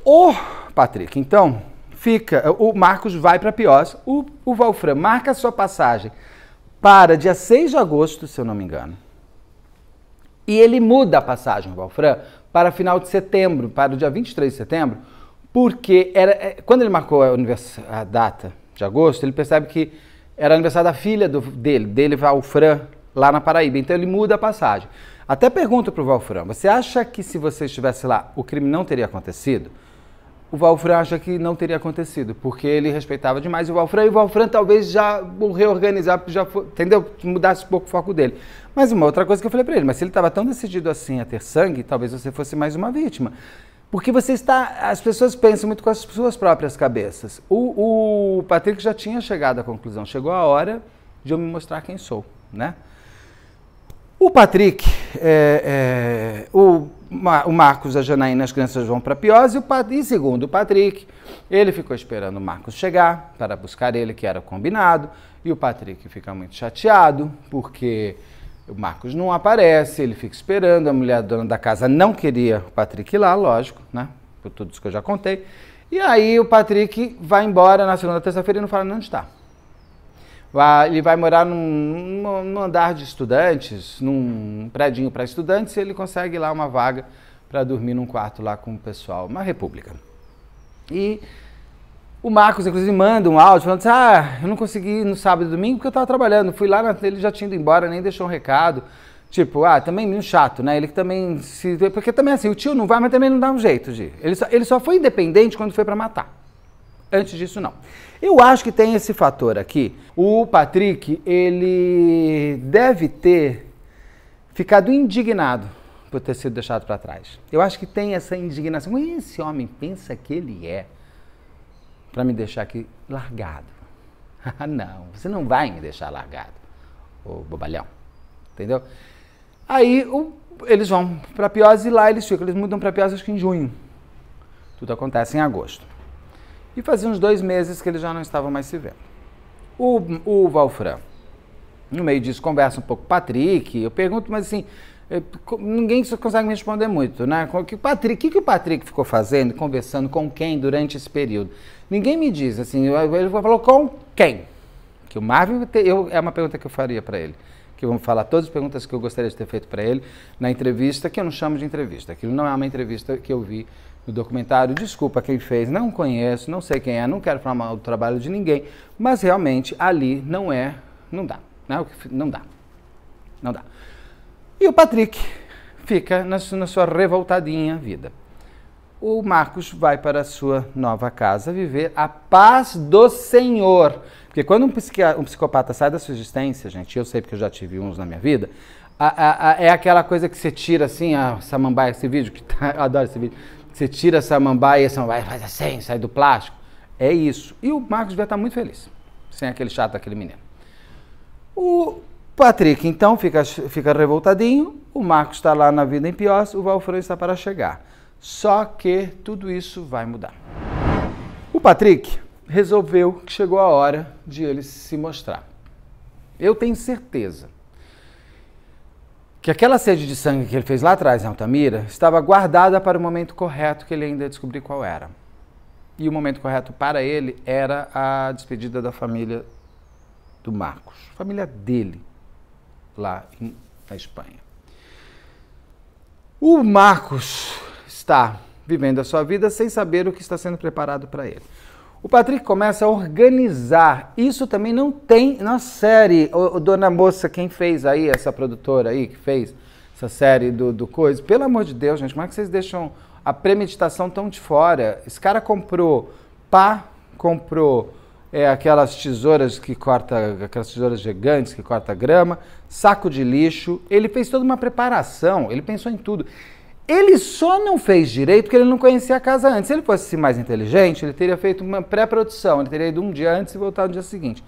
O Patrick, então, fica. O Marcos vai para Piós. O, o Valfran marca sua passagem para dia 6 de agosto, se eu não me engano. E ele muda a passagem, o Valfran, para final de setembro, para o dia 23 de setembro, porque era, é, quando ele marcou a, a data de agosto, ele percebe que era aniversário da filha do, dele, dele Valfran, lá na Paraíba. Então ele muda a passagem. Até pergunto para o Valfran, você acha que se você estivesse lá, o crime não teria acontecido? O Valfran acha que não teria acontecido, porque ele respeitava demais o Valfran, e o Valfran talvez já o reorganizasse, já foi, entendeu? Mudasse um pouco o foco dele. Mas uma outra coisa que eu falei para ele, mas se ele estava tão decidido assim a ter sangue, talvez você fosse mais uma vítima. Porque você está. As pessoas pensam muito com as suas próprias cabeças. O, o Patrick já tinha chegado à conclusão, chegou a hora de eu me mostrar quem sou, né? O Patrick, é, é, o, o, Marcos, a Janaína, as crianças vão para Piose e, o e segundo o Patrick, ele ficou esperando o Marcos chegar para buscar ele, que era combinado, e o Patrick fica muito chateado porque o Marcos não aparece, ele fica esperando, a mulher dona da casa não queria o Patrick lá, lógico, né? Por tudo isso que eu já contei. E aí o Patrick vai embora na segunda terça-feira e não fala onde está ele vai morar num, num andar de estudantes, num predinho para estudantes, e ele consegue lá uma vaga para dormir num quarto lá com o pessoal, uma república. E o Marcos, inclusive, manda um áudio falando assim, ah, eu não consegui no sábado e domingo porque eu estava trabalhando, fui lá, ele já tinha ido embora, nem deixou um recado. Tipo, ah, também meio chato, né? Ele que também se... Porque também assim, o tio não vai, mas também não dá um jeito de... Ele só, ele só foi independente quando foi para matar. Antes disso, não. Eu acho que tem esse fator aqui. O Patrick, ele deve ter ficado indignado por ter sido deixado para trás. Eu acho que tem essa indignação. É esse homem pensa que ele é para me deixar aqui largado. Ah, não, você não vai me deixar largado, o bobalhão. Entendeu? Aí o, eles vão para Piose e lá eles ficam. Eles mudam para Piose acho que em junho. Tudo acontece em agosto. E fazia uns dois meses que eles já não estavam mais se vendo. O, o Valfran, no meio disso, conversa um pouco com o Patrick. Eu pergunto, mas assim, é, ninguém consegue me responder muito, né? O que o Patrick, que, que o Patrick ficou fazendo, conversando com quem durante esse período? Ninguém me diz, assim, ele falou com quem? Que o Marvin, eu, é uma pergunta que eu faria para ele, que eu vou falar todas as perguntas que eu gostaria de ter feito para ele na entrevista, que eu não chamo de entrevista, aquilo não é uma entrevista que eu vi do documentário. Desculpa quem fez, não conheço, não sei quem é, não quero falar mal do trabalho de ninguém, mas realmente ali não é, não dá, né? não dá, não dá. E o Patrick fica na, na sua revoltadinha vida. O Marcos vai para a sua nova casa viver a paz do Senhor. Porque quando um, um psicopata sai da sua existência, gente, eu sei porque eu já tive uns na minha vida, a, a, a, é aquela coisa que você tira assim, a samambaia, esse vídeo, que tá, eu adoro esse vídeo. Você tira a e essa samambaia faz assim, sai do plástico. É isso. E o Marcos vai estar tá muito feliz, sem aquele chato, aquele menino. O Patrick, então, fica, fica revoltadinho. O Marcos está lá na vida em pior, o Valfran está para chegar. Só que tudo isso vai mudar. O Patrick resolveu que chegou a hora de ele se mostrar. Eu tenho certeza que aquela sede de sangue que ele fez lá atrás em Altamira estava guardada para o momento correto que ele ainda ia descobrir qual era. E o momento correto para ele era a despedida da família do Marcos, família dele, lá em, na Espanha. O Marcos está vivendo a sua vida sem saber o que está sendo preparado para ele. O Patrick começa a organizar. Isso também não tem na série. O, o, Dona Moça, quem fez aí, essa produtora aí que fez essa série do, do Coisa. Pelo amor de Deus, gente, como é que vocês deixam a premeditação tão de fora? Esse cara comprou pá, comprou é, aquelas tesouras que corta, aquelas tesouras gigantes que corta grama, saco de lixo. Ele fez toda uma preparação, ele pensou em tudo. Ele só não fez direito porque ele não conhecia a casa antes. Se ele fosse mais inteligente, ele teria feito uma pré-produção, ele teria ido um dia antes e voltado no dia seguinte.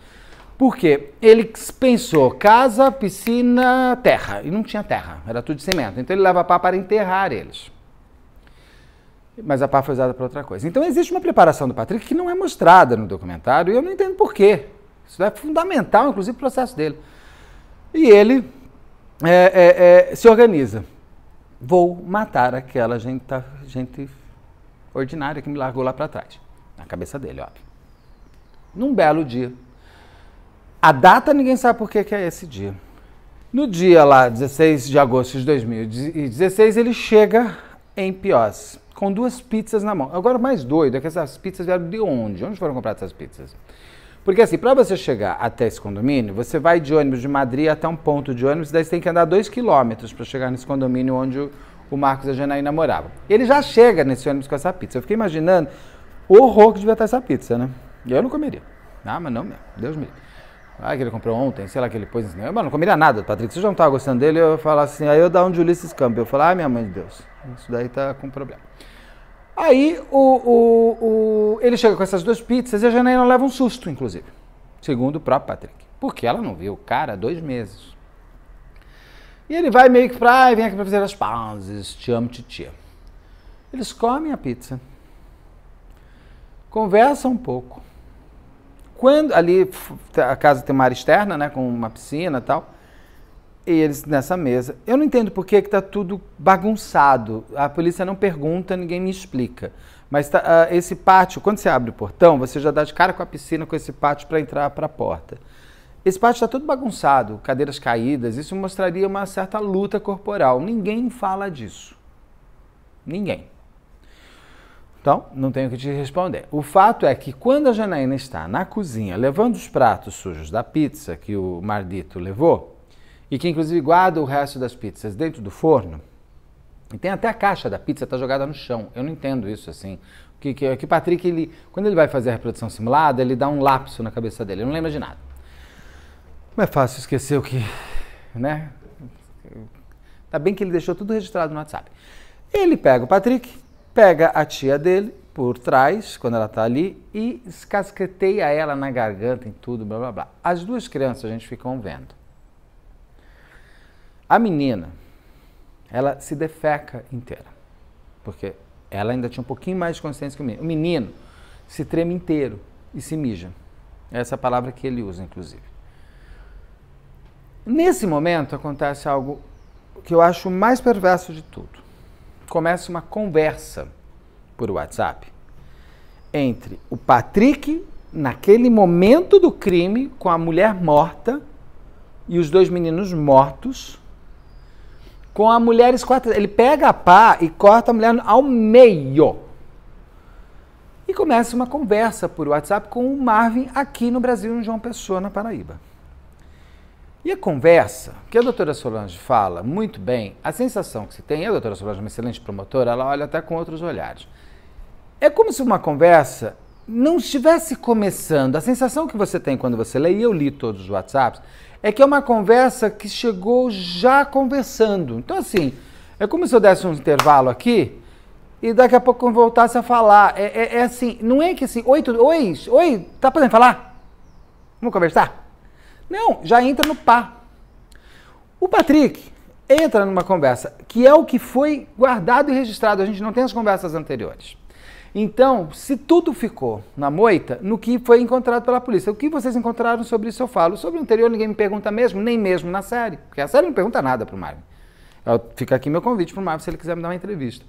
Por quê? Ele pensou casa, piscina, terra. E não tinha terra, era tudo de cimento. Então ele leva a pá para enterrar eles. Mas a pá foi usada para outra coisa. Então existe uma preparação do Patrick que não é mostrada no documentário e eu não entendo por quê. Isso é fundamental, inclusive, no o processo dele. E ele é, é, é, se organiza vou matar aquela gente, tá, gente ordinária que me largou lá para trás. Na cabeça dele, óbvio. Num belo dia. A data ninguém sabe por que, que é esse dia. No dia lá, 16 de agosto de 2016, ele chega em Piós, com duas pizzas na mão. Agora, o mais doido é que essas pizzas vieram de onde? Onde foram compradas essas pizzas? Porque assim, para você chegar até esse condomínio, você vai de ônibus de Madrid até um ponto de ônibus, daí você tem que andar dois quilômetros para chegar nesse condomínio onde o, o Marcos e a Janaína moravam. Ele já chega nesse ônibus com essa pizza. Eu fiquei imaginando o horror que devia estar essa pizza, né? Eu não comeria. Ah, mas não mesmo. Deus me livre. Ah, que ele comprou ontem, sei lá que ele pôs. Assim. Eu mano, não comeria nada, Patrick. Se você já não estava gostando dele, eu falo assim, aí eu dou um de Ulisses Campbell. Eu falo, ah, minha mãe de Deus, isso daí tá com problema. Aí o, o, o, ele chega com essas duas pizzas e a Janaína leva um susto, inclusive, segundo o próprio Patrick, porque ela não viu o cara há dois meses. E ele vai meio que pra, ah, vem aqui pra fazer as pazes, te amo, titia. Eles comem a pizza, conversam um pouco. Quando ali a casa tem uma área externa, né, com uma piscina e tal eles nessa mesa. Eu não entendo por que está tudo bagunçado. A polícia não pergunta, ninguém me explica. Mas tá, uh, esse pátio, quando você abre o portão, você já dá de cara com a piscina, com esse pátio para entrar para a porta. Esse pátio está todo bagunçado, cadeiras caídas, isso mostraria uma certa luta corporal. Ninguém fala disso. Ninguém. Então, não tenho o que te responder. O fato é que quando a Janaína está na cozinha levando os pratos sujos da pizza que o Mardito levou, e que inclusive guarda o resto das pizzas dentro do forno. E tem até a caixa da pizza tá jogada no chão. Eu não entendo isso assim. Que que, que Patrick ele, quando ele vai fazer a reprodução simulada, ele dá um lapso na cabeça dele. Ele não lembra de nada. Como é fácil esquecer o que, né? Tá bem que ele deixou tudo registrado no WhatsApp. Ele pega o Patrick, pega a tia dele por trás, quando ela tá ali, e escasqueteia ela na garganta, em tudo, blá blá blá. As duas crianças a gente ficam vendo. A menina, ela se defeca inteira, porque ela ainda tinha um pouquinho mais de consciência que o menino. O menino se treme inteiro e se mija. Essa é a palavra que ele usa, inclusive. Nesse momento acontece algo que eu acho mais perverso de tudo. Começa uma conversa por WhatsApp entre o Patrick, naquele momento do crime, com a mulher morta e os dois meninos mortos com a mulher esquartejada. Ele pega a pá e corta a mulher ao meio. E começa uma conversa por WhatsApp com o Marvin aqui no Brasil, no João Pessoa, na Paraíba. E a conversa, que a doutora Solange fala muito bem, a sensação que se tem, a doutora Solange é uma excelente promotora, ela olha até com outros olhares. É como se uma conversa não estivesse começando. A sensação que você tem quando você lê, e eu li todos os WhatsApps, é que é uma conversa que chegou já conversando. Então, assim, é como se eu desse um intervalo aqui e daqui a pouco eu voltasse a falar. É, é, é assim, não é que assim, oi, tudo, oi, oi, tá podendo falar? Vamos conversar? Não, já entra no pá. O Patrick entra numa conversa que é o que foi guardado e registrado. A gente não tem as conversas anteriores. Então, se tudo ficou na moita, no que foi encontrado pela polícia. O que vocês encontraram sobre isso eu falo. Sobre o interior ninguém me pergunta mesmo, nem mesmo na série. Porque a série não pergunta nada para o Marvin. Fica aqui meu convite para o Marvin se ele quiser me dar uma entrevista.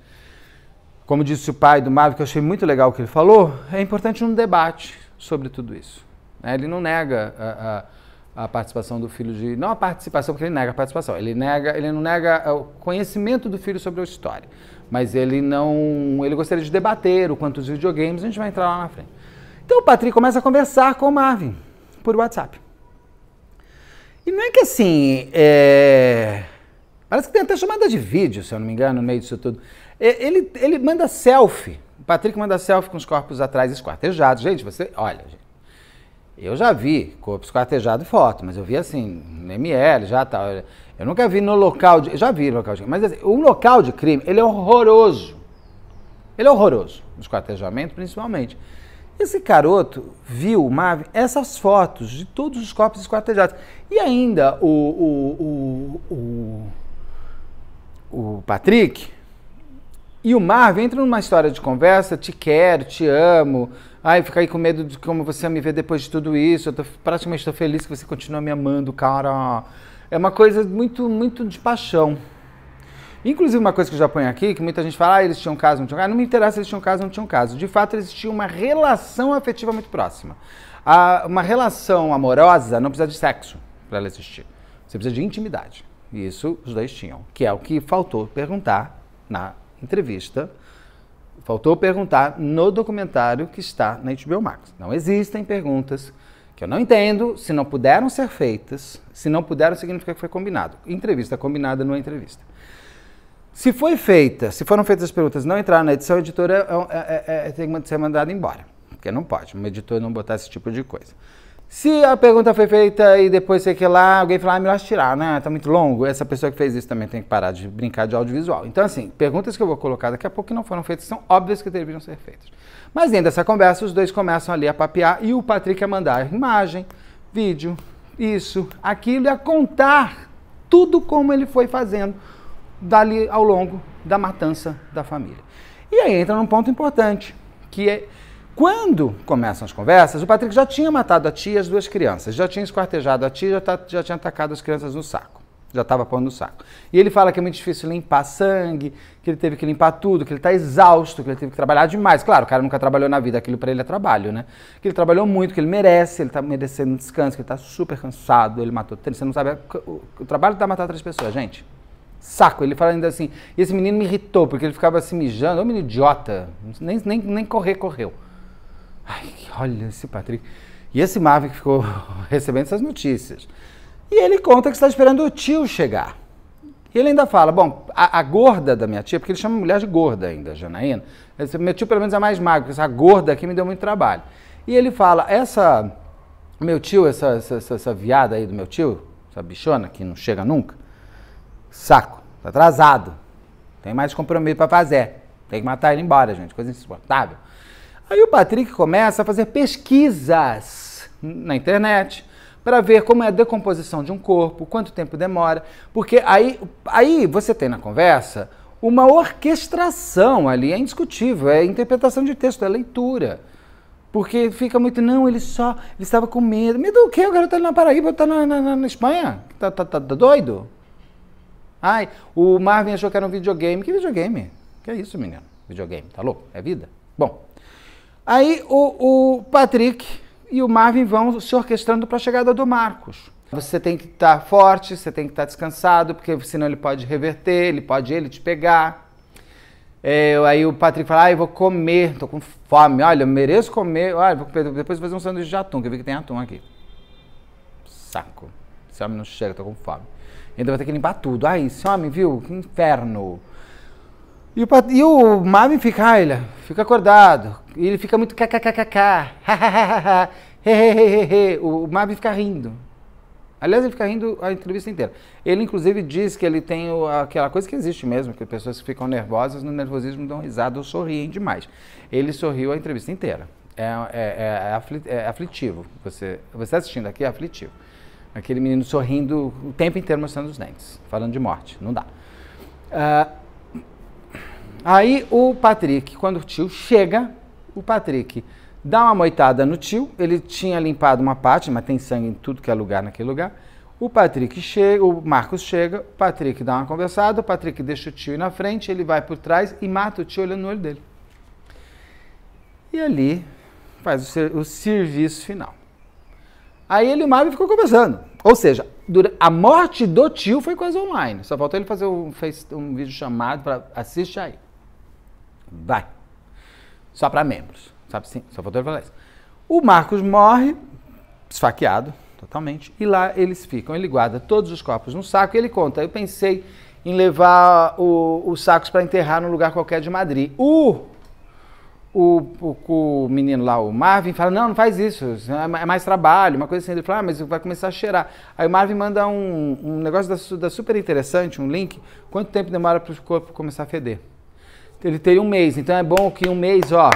Como disse o pai do Marvin, que eu achei muito legal o que ele falou, é importante um debate sobre tudo isso. Né? Ele não nega a, a, a participação do filho de... Não a participação, porque ele nega a participação. Ele, nega, ele não nega o conhecimento do filho sobre a história mas ele não. ele gostaria de debater o quanto os videogames, a gente vai entrar lá na frente. Então o Patrick começa a conversar com o Marvin por WhatsApp. E não é que assim. É... Parece que tem até chamada de vídeo, se eu não me engano, no meio disso tudo. É, ele, ele manda selfie. O Patrick manda selfie com os corpos atrás esquartejados. Gente, você. Olha, gente. Eu já vi corpo esquartejado foto, mas eu vi assim, no ML já tal. Tá. Eu nunca vi no local de. Já vi local de crime, mas assim, um local de crime, ele é horroroso. Ele é horroroso, no esquartejamento principalmente. Esse garoto viu, Marvin, essas fotos de todos os corpos esquartejados. E ainda o, o, o, o, o Patrick e o Marvin entram numa história de conversa, te quero, te amo, ai, fica aí com medo de como você me vê depois de tudo isso, eu tô, praticamente estou feliz que você continua me amando, cara é uma coisa muito, muito de paixão. Inclusive, uma coisa que eu já ponho aqui, que muita gente fala, ah, eles tinham caso, não tinham caso. Não me interessa se eles tinham caso, ou não tinham caso. De fato, eles tinham uma relação afetiva muito próxima. A, uma relação amorosa não precisa de sexo para ela existir. Você precisa de intimidade. E isso os dois tinham, que é o que faltou perguntar na entrevista. Faltou perguntar no documentário que está na HBO Max. Não existem perguntas que eu não entendo, se não puderam ser feitas, se não puderam, significa que foi combinado. Entrevista combinada não é entrevista. Se foi feita, se foram feitas as perguntas não entraram na edição, a editora é, é, é, é, tem que ser mandada embora. Porque não pode, um editor não botar esse tipo de coisa. Se a pergunta foi feita e depois sei que lá, alguém falar, ah, melhor tirar, né? Tá muito longo. Essa pessoa que fez isso também tem que parar de brincar de audiovisual. Então, assim, perguntas que eu vou colocar daqui a pouco que não foram feitas, são óbvias que deveriam ser feitas. Mas dentro dessa conversa, os dois começam ali a papear e o Patrick a mandar imagem, vídeo, isso, aquilo, e a contar tudo como ele foi fazendo dali ao longo da matança da família. E aí entra num ponto importante, que é quando começam as conversas, o Patrick já tinha matado a tia e as duas crianças, já tinha esquartejado a tia, já, tá, já tinha atacado as crianças no saco, já estava pondo no saco. E ele fala que é muito difícil limpar sangue, que ele teve que limpar tudo, que ele está exausto, que ele teve que trabalhar demais. Claro, o cara nunca trabalhou na vida, aquilo para ele é trabalho, né? Que ele trabalhou muito, que ele merece, ele está merecendo descanso, que ele está super cansado, ele matou três, você não sabe, o, o trabalho dá matar três pessoas, gente saco. Ele fala ainda assim, e esse menino me irritou, porque ele ficava se assim, mijando, ô menino idiota, nem, nem, nem correr, correu. Ai, olha esse Patrick. E esse Marvin que ficou recebendo essas notícias. E ele conta que está esperando o tio chegar. E ele ainda fala, bom, a, a gorda da minha tia, porque ele chama a mulher de gorda ainda, Janaína. Disse, meu tio pelo menos é mais magro, porque essa gorda aqui me deu muito trabalho. E ele fala, essa, meu tio, essa, essa, essa, essa viada aí do meu tio, essa bichona que não chega nunca, saco, tá atrasado, tem mais compromisso para fazer, tem que matar ele embora, gente, coisa insuportável. Aí o Patrick começa a fazer pesquisas na internet para ver como é a decomposição de um corpo, quanto tempo demora, porque aí, aí você tem na conversa uma orquestração ali, é indiscutível, é interpretação de texto, é leitura. Porque fica muito, não, ele só, ele estava com medo. Medo do quê? O garoto tá na Paraíba, está na, na, na, Espanha? Tá, tá, tá, tá doido? Ai, o Marvin achou que era um videogame. Que videogame? Que é isso, menino? Videogame, tá louco? É vida? Bom, Aí o, o Patrick e o Marvin vão se orquestrando para a chegada do Marcos. Você tem que estar tá forte, você tem que estar tá descansado, porque senão ele pode reverter, ele pode ele te pegar. É, aí o Patrick fala, ah, eu vou comer, tô com fome, olha, eu mereço comer, olha, vou comer. depois vou fazer um sanduíche de atum, que eu vi que tem atum aqui. Saco, esse homem não chega, tô com fome. Ainda então vai ter que limpar tudo, ai, esse homem, viu, que inferno. E o, Pat... e o Marvin fica, ah, ele fica acordado, ele fica muito kkkk, o Mabi fica rindo. Aliás, ele fica rindo a entrevista inteira. Ele, inclusive, diz que ele tem aquela coisa que existe mesmo, que pessoas que ficam nervosas, no nervosismo dão risada ou sorriem demais. Ele sorriu a entrevista inteira. É, é, é, é aflitivo. Você, você tá assistindo aqui é aflitivo. Aquele menino sorrindo o tempo inteiro mostrando os dentes, falando de morte. Não dá. Uh, aí o Patrick, quando o tio chega, o Patrick dá uma moitada no tio, ele tinha limpado uma parte, mas tem sangue em tudo que é lugar naquele lugar. O Patrick chega, o Marcos chega, o Patrick dá uma conversada, o Patrick deixa o tio ir na frente, ele vai por trás e mata o tio olhando no olho dele. E ali faz o, ser, o serviço final. Aí ele e o Marvin ficou conversando. Ou seja, a morte do tio foi quase online. Só faltou ele fazer um, um vídeo chamado para assistir aí. Vai. Só para membros. Sabe sim? Só faltou ele falar isso. O Marcos morre, esfaqueado totalmente, e lá eles ficam. Ele guarda todos os corpos num saco e ele conta. Eu pensei em levar o, os sacos para enterrar num lugar qualquer de Madrid. O, o, o, o, menino lá, o Marvin, fala: Não, não faz isso, é, é mais trabalho, uma coisa assim. Ele fala: ah, Mas vai começar a cheirar. Aí o Marvin manda um, um negócio da, da super interessante, um link: quanto tempo demora para o corpo começar a feder? ele teria um mês. Então é bom que um mês, ó,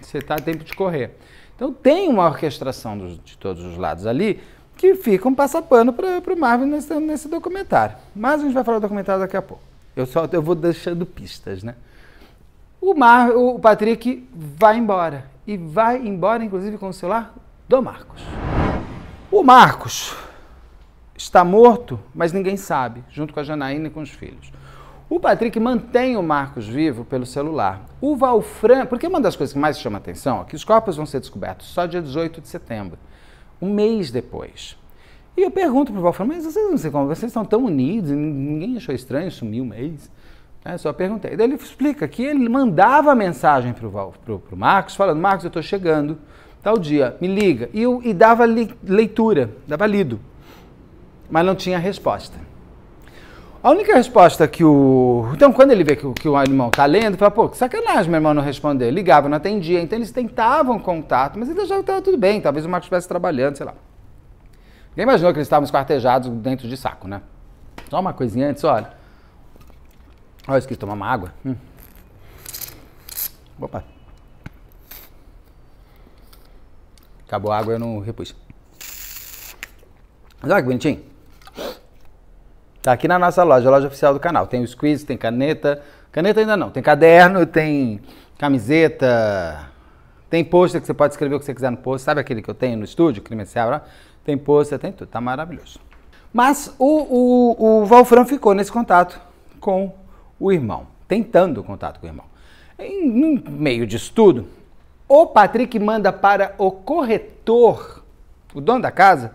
você tá tempo de correr. Então tem uma orquestração dos, de todos os lados ali que fica um passapano para o Marvin nesse, nesse documentário. Mas a gente vai falar do documentário daqui a pouco. Eu só eu vou deixando pistas, né? O, Mar, o Patrick vai embora. E vai embora, inclusive, com o celular do Marcos. O Marcos está morto, mas ninguém sabe, junto com a Janaína e com os filhos. O Patrick mantém o Marcos vivo pelo celular. O Valfran, porque uma das coisas que mais chama atenção é que os corpos vão ser descobertos só dia 18 de setembro, um mês depois. E eu pergunto pro Valfran, mas vocês não sei como, vocês estão tão unidos, ninguém achou estranho sumir um mês? É, só perguntei. Daí ele explica que ele mandava mensagem pro, o Marcos, falando, Marcos, eu estou chegando, tal dia, me liga. E, eu, e dava li, leitura, dava lido, mas não tinha resposta. A única resposta que o. Então, quando ele vê que o, que o animal tá lendo, fala, pô, que sacanagem, meu irmão não responder. Ligava, não atendia. Então, eles tentavam contato, mas ainda já estava tudo bem. Talvez o Marcos estivesse trabalhando, sei lá. Ninguém imaginou que eles estavam esquartejados dentro de saco, né? Só uma coisinha antes, olha. Olha, eu esqueci de tomar uma água. Hum. Opa. Acabou a água, eu não repus. Mas olha que bonitinho. Tá aqui na nossa loja, a loja oficial do canal. Tem o squeeze, tem caneta. Caneta ainda não. Tem caderno, tem camiseta, tem pôster que você pode escrever o que você quiser no pôster. Sabe aquele que eu tenho no estúdio, Crimencial? Tem pôster, tem tudo. Tá maravilhoso. Mas o, o, o Valfran ficou nesse contato com o irmão, tentando o contato com o irmão. Em, meio de estudo, o Patrick manda para o corretor, o dono da casa,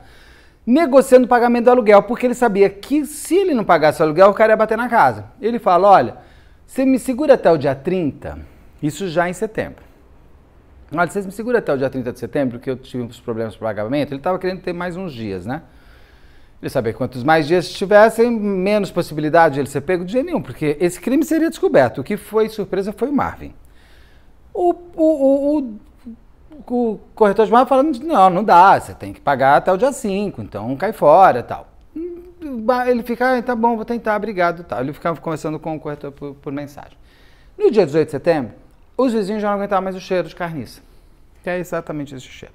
negociando o pagamento do aluguel, porque ele sabia que se ele não pagasse o aluguel, o cara ia bater na casa. Ele fala: olha, você me segura até o dia 30, isso já em setembro. Olha, vocês me segura até o dia 30 de setembro, que eu tive uns problemas para o pagamento. Ele estava querendo ter mais uns dias, né? Ele sabia que quantos mais dias tivessem, menos possibilidade de ele ser pego de jeito nenhum, porque esse crime seria descoberto. O que foi surpresa foi o Marvin. o, o, o o corretor de imóvel falando, não, não dá, você tem que pagar até o dia 5, então cai fora tal. Ele fica, ah, tá bom, vou tentar, obrigado tal. Ele ficava conversando com o corretor por, por, mensagem. No dia 18 de setembro, os vizinhos já não aguentavam mais o cheiro de carniça, que é exatamente esse cheiro.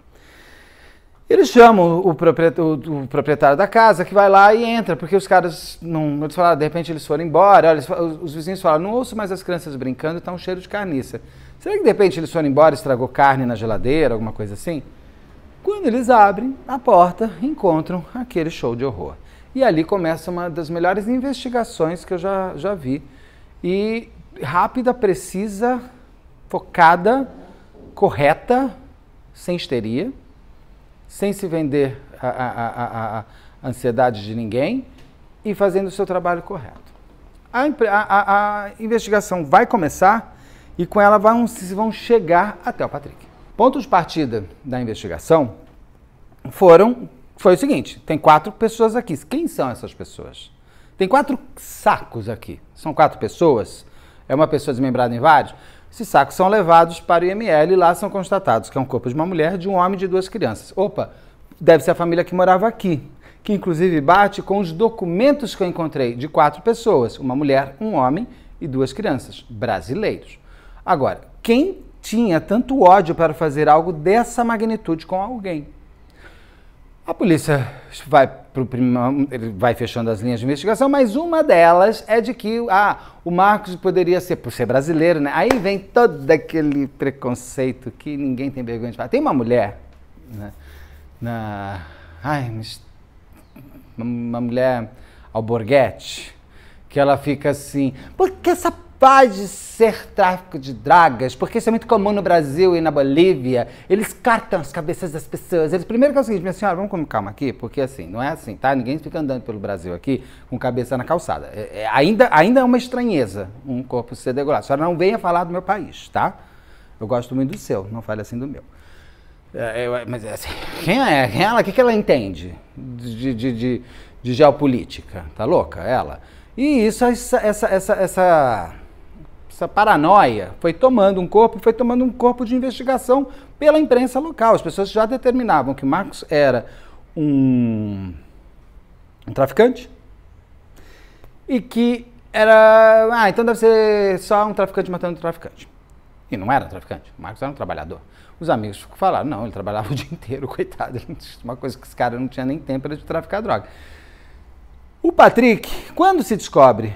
Eles chamam o proprietário, o, o proprietário da casa, que vai lá e entra, porque os caras, não, eles falaram, de repente eles foram embora, olha, os, os vizinhos falaram, não ouço mais as crianças brincando, está um cheiro de carniça. Será que de repente eles foram embora, estragou carne na geladeira, alguma coisa assim? Quando eles abrem a porta, encontram aquele show de horror. E ali começa uma das melhores investigações que eu já, já vi. E rápida, precisa, focada, correta, sem histeria, sem se vender a, a, a, a ansiedade de ninguém e fazendo o seu trabalho correto. a investigação vai começar e com ela vão, vão chegar até o Patrick. Pontos de partida da investigação foram foi o seguinte: tem quatro pessoas aqui. Quem são essas pessoas? Tem quatro sacos aqui. São quatro pessoas? É uma pessoa desmembrada em vários? Esses sacos são levados para o IML e lá são constatados que é um corpo de uma mulher, de um homem e de duas crianças. Opa, deve ser a família que morava aqui, que inclusive bate com os documentos que eu encontrei de quatro pessoas: uma mulher, um homem e duas crianças, brasileiros. Agora, quem tinha tanto ódio para fazer algo dessa magnitude com alguém? A polícia vai, pro, vai fechando as linhas de investigação, mas uma delas é de que ah, o Marcos poderia ser, por ser brasileiro, né? Aí vem todo aquele preconceito que ninguém tem vergonha de falar. Tem uma mulher né, na. Ai, mas. Uma mulher alborguete, que ela fica assim. porque essa capaz de ser tráfico de dragas, porque isso é muito comum no Brasil e na Bolívia. Eles cartam as cabeças das pessoas. Eles primeiro que é o seguinte, minha senhora, vamos com calma aqui, porque assim, não é assim, tá? Ninguém fica andando pelo Brasil aqui com cabeça na calçada. É, é, ainda, ainda é uma estranheza um corpo ser degolado. A senhora não venha falar do meu país, tá? Eu gosto muito do seu, não fale assim do meu. É, eu, mas assim, quem é quem é ela? O que, que ela entende de, de, de, de geopolítica? Tá louca ela? E isso, essa, essa, essa, essa essa paranoia foi tomando um corpo, foi tomando um corpo de investigação pela imprensa local. As pessoas já determinavam que Marcos era um, um traficante e que era. Ah, então deve ser só um traficante matando um traficante. E não era um traficante, o Marcos era um trabalhador. Os amigos falaram, não, ele trabalhava o dia inteiro, coitado. Uma coisa que esse cara não tinha nem tempo era de traficar droga. O Patrick, quando se descobre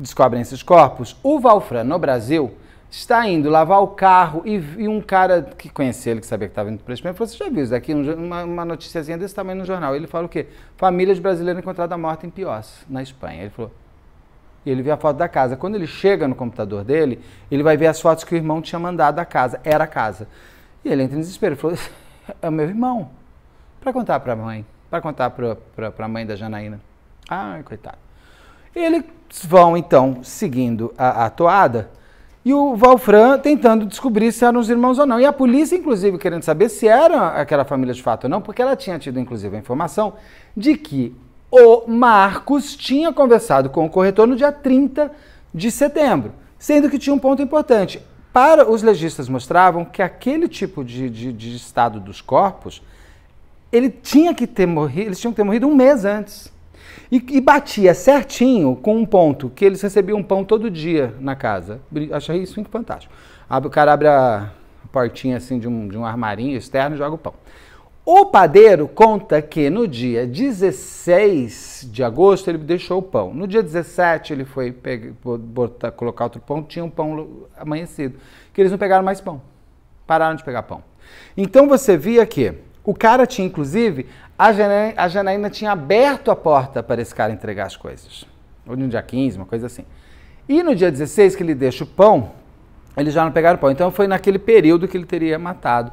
descobrem esses corpos, o Valfran, no Brasil, está indo lavar o carro e, e um cara que conhecia ele, que sabia que estava indo para Espanha, falou: Você já viu isso Daqui Uma, uma noticiazinha desse tamanho no jornal. Ele fala o quê? Família de brasileiro encontrada morta em Piós, na Espanha. Ele falou. E ele vê a foto da casa. Quando ele chega no computador dele, ele vai ver as fotos que o irmão tinha mandado da casa. Era a casa. E ele entra em desespero. Ele falou: É o meu irmão. Para contar para a mãe. Para contar para a mãe da Janaína. Ai, ah, coitado. E ele vão então seguindo a, a toada. E o Valfran tentando descobrir se eram os irmãos ou não. E a polícia, inclusive, querendo saber se era aquela família de fato ou não, porque ela tinha tido, inclusive, a informação de que o Marcos tinha conversado com o corretor no dia 30 de setembro. Sendo que tinha um ponto importante. Para os legistas mostravam que aquele tipo de, de, de estado dos corpos, ele tinha que ter morrido, eles tinham que ter morrido um mês antes. E, e, batia certinho com um ponto, que eles recebiam um pão todo dia na casa. Achei isso fantástico. O cara abre a portinha assim de um, de um armarinho externo e joga o pão. O padeiro conta que no dia 16 de agosto ele deixou o pão. No dia 17 ele foi pegar, botar, colocar outro pão, tinha um pão amanhecido. Que eles não pegaram mais pão. Pararam de pegar pão. Então você via que o cara tinha, inclusive, a Janaína, a Janaína tinha aberto a porta para esse cara entregar as coisas. Ou no dia 15, uma coisa assim. E no dia 16, que ele deixa o pão, eles já não pegaram o pão. Então foi naquele período que ele teria matado.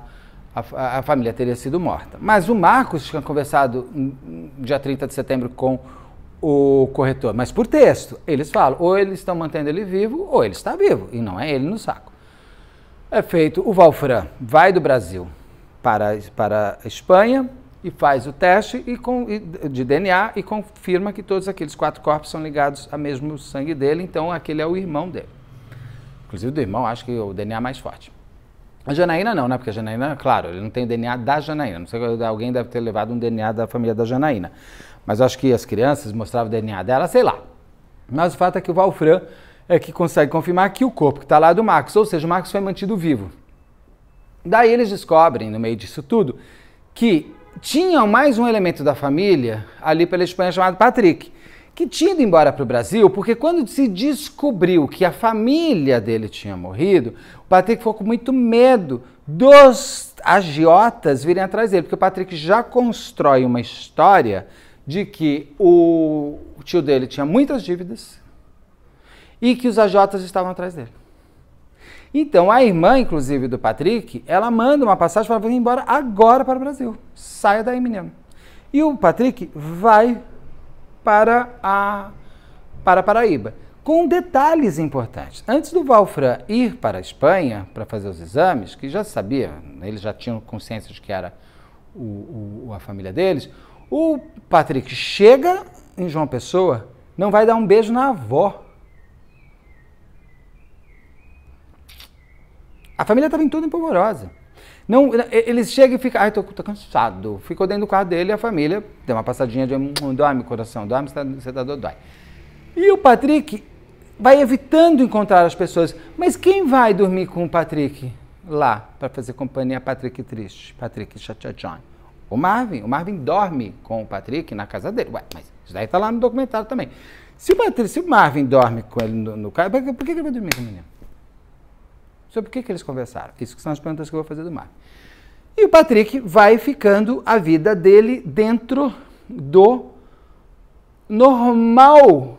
A, a, a família teria sido morta. Mas o Marcos tinha conversado no dia 30 de setembro com o corretor. Mas por texto, eles falam: ou eles estão mantendo ele vivo, ou ele está vivo. E não é ele no saco. É feito. O Valfran vai do Brasil para, para a Espanha e faz o teste e com, de DNA e confirma que todos aqueles quatro corpos são ligados ao mesmo sangue dele, então aquele é o irmão dele. Inclusive do irmão, acho que é o DNA mais forte. A Janaína não, né? Porque a Janaína, claro, ele não tem o DNA da Janaína. Não sei, alguém deve ter levado um DNA da família da Janaína. Mas acho que as crianças mostravam o DNA dela, sei lá. Mas o fato é que o Valfran é que consegue confirmar que o corpo que está lá é do Max, ou seja, o Max foi mantido vivo. Daí eles descobrem, no meio disso tudo, que tinham mais um elemento da família ali pela Espanha chamado Patrick, que tinha ido embora para o Brasil porque quando se descobriu que a família dele tinha morrido, o Patrick ficou com muito medo dos agiotas virem atrás dele, porque o Patrick já constrói uma história de que o tio dele tinha muitas dívidas e que os agiotas estavam atrás dele. Então, a irmã, inclusive, do Patrick, ela manda uma passagem para vir embora agora para o Brasil. Saia daí, menino. E o Patrick vai para a para Paraíba, com detalhes importantes. Antes do Valfran ir para a Espanha para fazer os exames, que já sabia, eles já tinham consciência de que era o, o, a família deles, o Patrick chega em João Pessoa, não vai dar um beijo na avó A família estava em tudo empolvorosa. Não, eles chegam e ficam, ai, tô, tô, cansado. Ficou dentro do carro dele e a família deu uma passadinha de, hum, hum, dorme, coração, dorme, você tá, tá dói. E o Patrick vai evitando encontrar as pessoas. Mas quem vai dormir com o Patrick lá para fazer companhia a Patrick triste, Patrick chateadinho? O Marvin. O Marvin dorme com o Patrick na casa dele. Ué, mas isso daí tá lá no documentário também. Se o, Patrick, se o Marvin dorme com ele no, carro, por que, por que ele vai dormir com o menino? Sobre o que, que eles conversaram? Isso que são as perguntas que eu vou fazer do mar. E o Patrick vai ficando a vida dele dentro do normal,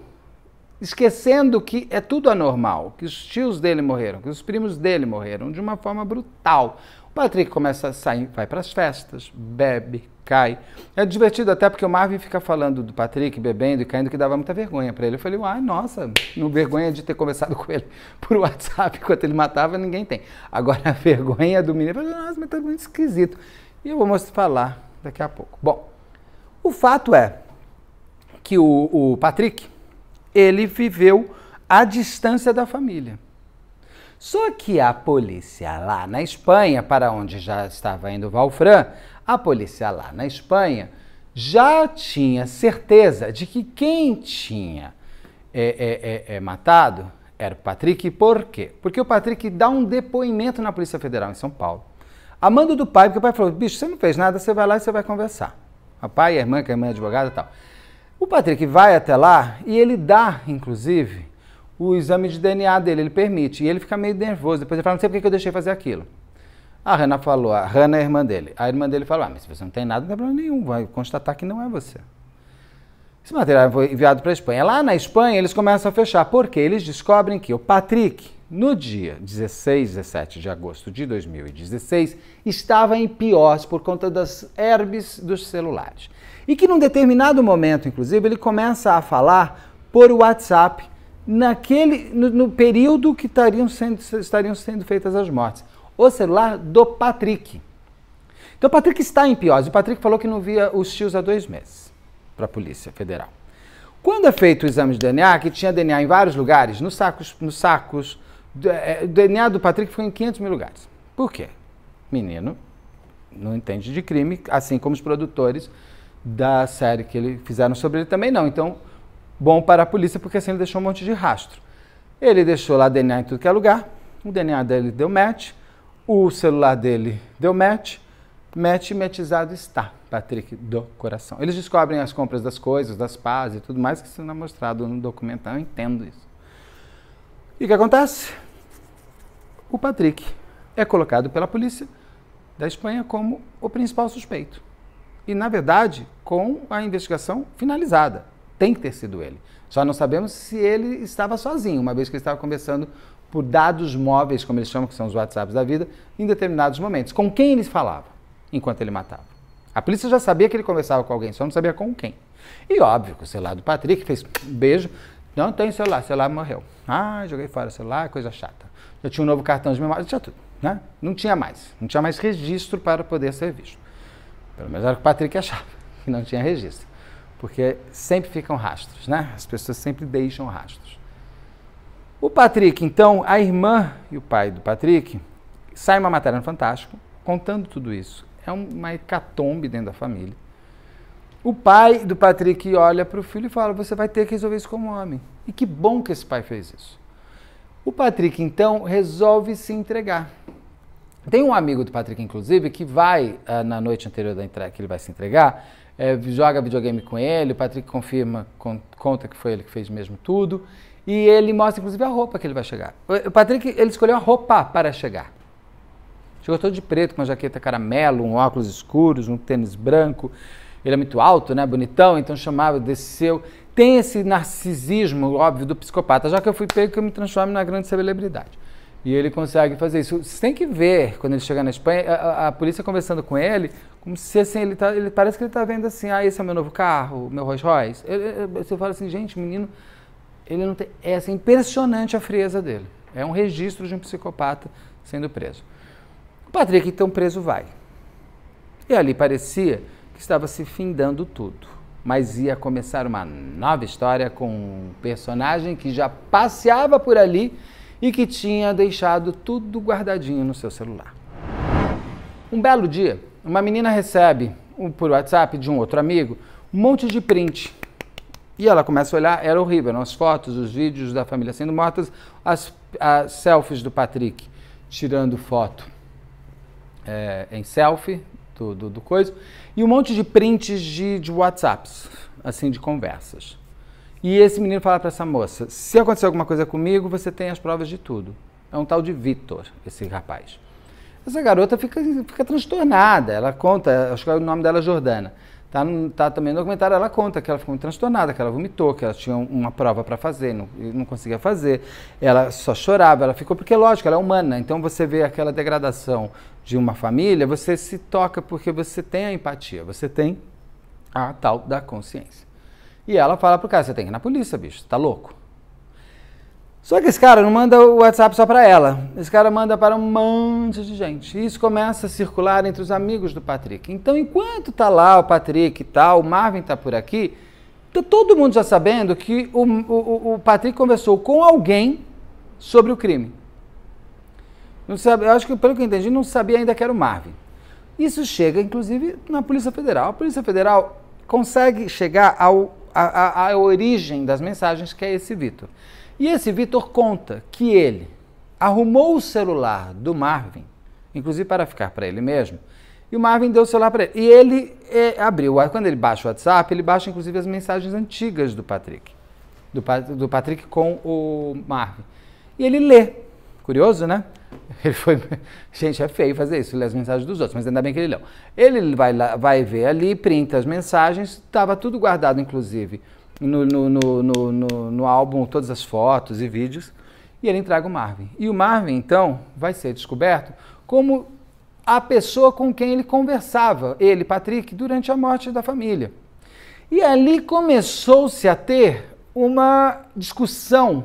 esquecendo que é tudo anormal, que os tios dele morreram, que os primos dele morreram de uma forma brutal. Patrick começa a sair, vai para as festas, bebe, cai. É divertido até porque o Marvin fica falando do Patrick bebendo e caindo que dava muita vergonha para ele. Eu falei, uai, nossa, não vergonha de ter conversado com ele por WhatsApp enquanto ele matava, ninguém tem. Agora a vergonha do menino, eu falei, nossa, mas tá muito esquisito. E eu vou falar daqui a pouco. Bom, o fato é que o, o Patrick, ele viveu à distância da família. Só que a polícia lá na Espanha, para onde já estava indo Valfran, a polícia lá na Espanha já tinha certeza de que quem tinha é, é, é, é, matado era o Patrick. Por quê? Porque o Patrick dá um depoimento na Polícia Federal em São Paulo, a mando do pai, porque o pai falou: bicho, você não fez nada, você vai lá e você vai conversar. O pai, a irmã, que é a irmã é advogada e tal. O Patrick vai até lá e ele dá, inclusive, o exame de DNA dele, ele permite. E ele fica meio nervoso. Depois ele fala, não sei por que eu deixei fazer aquilo. A Hannah falou, a Hannah é a irmã dele. A irmã dele falou, ah, mas se você não tem nada, não tem problema nenhum, vai constatar que não é você. Esse material foi enviado para a Espanha. Lá na Espanha, eles começam a fechar, porque eles descobrem que o Patrick, no dia 16, 17 de agosto de 2016, estava em piores por conta das herbes dos celulares. E que num determinado momento, inclusive, ele começa a falar por WhatsApp naquele, no, no período que estariam sendo, estariam sendo feitas as mortes. O celular do Patrick. Então o Patrick está em Piose. O Patrick falou que não via os tios há dois meses para a Polícia Federal. Quando é feito o exame de DNA, que tinha DNA em vários lugares, nos sacos, nos sacos, é, o DNA do Patrick foi em 500 mil lugares. Por quê? Menino não entende de crime, assim como os produtores da série que ele fizeram sobre ele também não. Então, bom para a polícia, porque assim ele deixou um monte de rastro. Ele deixou lá DNA em tudo que é lugar, o DNA dele deu match, o celular dele deu match, match metizado está, Patrick, do coração. Eles descobrem as compras das coisas, das pás e tudo mais que isso não é mostrado no documental, eu entendo isso. E o que acontece? O Patrick é colocado pela polícia da Espanha como o principal suspeito. E, na verdade, com a investigação finalizada. Tem que ter sido ele. Só não sabemos se ele estava sozinho, uma vez que ele estava conversando por dados móveis, como eles chamam, que são os WhatsApps da vida, em determinados momentos. Com quem ele falava enquanto ele matava? A polícia já sabia que ele conversava com alguém, só não sabia com quem. E óbvio que o celular do Patrick fez um beijo. Não tem celular, o celular morreu. Ah, joguei fora o celular, coisa chata. Já tinha um novo cartão de memória, tinha tudo. Né? Não tinha mais. Não tinha mais registro para poder ser visto. Pelo menos era o que o Patrick achava, que não tinha registro porque sempre ficam rastros, né? As pessoas sempre deixam rastros. O Patrick, então, a irmã e o pai do Patrick, sai uma matéria no Fantástico contando tudo isso. É uma hecatombe dentro da família. O pai do Patrick olha para o filho e fala: Você vai ter que resolver isso como homem. E que bom que esse pai fez isso. O Patrick, então, resolve se entregar. Tem um amigo do Patrick, inclusive, que vai, ah, na noite anterior da entrega, que ele vai se entregar, é, joga videogame com ele, o Patrick confirma, con conta que foi ele que fez mesmo tudo, e ele mostra inclusive a roupa que ele vai chegar. O Patrick, ele escolheu a roupa para chegar. Chegou todo de preto, com uma jaqueta caramelo, um óculos escuros, um tênis branco. Ele é muito alto, né, bonitão, então chamava, desceu. Tem esse narcisismo, óbvio, do psicopata, já que eu fui pego que eu me transformo na grande celebridade. E ele consegue fazer isso. Você tem que ver, quando ele chegar na Espanha, a, a, a polícia conversando com ele, como se assim, ele, tá, ele parece que ele está vendo assim, ah, esse é o meu novo carro, meu Rolls Royce. ele, você fala assim, gente, menino, ele não tem... É assim, impressionante a frieza dele. É um registro de um psicopata sendo preso. O Patrick, então, preso vai. E ali parecia que estava se findando tudo. Mas ia começar uma nova história com um personagem que já passeava por ali e que tinha deixado tudo guardadinho no seu celular. Um belo dia, uma menina recebe por WhatsApp de um outro amigo um monte de print. E ela começa a olhar, era horrível, eram as fotos, os vídeos da família sendo mortas, as, as selfies do Patrick tirando foto é, em selfie do, do, do, coisa, e um monte de prints de, de WhatsApps, assim, de conversas. E esse menino fala para essa moça: se acontecer alguma coisa comigo, você tem as provas de tudo. É um tal de Vitor, esse rapaz. Essa garota fica, fica transtornada. Ela conta, acho que é o nome dela é Jordana. Tá, tá também no documentário, ela conta que ela ficou transtornada, que ela vomitou, que ela tinha uma prova para fazer, não, não conseguia fazer. Ela só chorava, ela ficou, porque lógico, ela é humana. Então você vê aquela degradação de uma família, você se toca porque você tem a empatia, você tem a tal da consciência. E ela fala pro cara, você tem que ir na polícia, bicho, tá louco. Só que esse cara não manda o WhatsApp só para ela. Esse cara manda para um monte de gente. E isso começa a circular entre os amigos do Patrick. Então, enquanto tá lá o Patrick e tá, tal, o Marvin tá por aqui, tá todo mundo já sabendo que o, o, o Patrick conversou com alguém sobre o crime. Não sabe, eu acho que, pelo que eu entendi, não sabia ainda que era o Marvin. Isso chega, inclusive, na Polícia Federal. A Polícia Federal consegue chegar ao a, a, a origem das mensagens, que é esse Vitor. E esse Vitor conta que ele arrumou o celular do Marvin, inclusive para ficar para ele mesmo, e o Marvin deu o celular para ele. E ele é, abriu. Quando ele baixa o WhatsApp, ele baixa inclusive as mensagens antigas do Patrick. Do, do Patrick com o Marvin. E ele lê. Curioso, né? Ele foi. Gente, é feio fazer isso, ler as mensagens dos outros, mas ainda bem que ele leu. Ele vai, lá, vai ver ali, printa as mensagens, estava tudo guardado, inclusive, no, no, no, no, álbum, todas as fotos e vídeos, e ele entrega o Marvin. E o Marvin, então, vai ser descoberto como a pessoa com quem ele conversava, ele, Patrick, durante a morte da família. E ali começou-se a ter uma discussão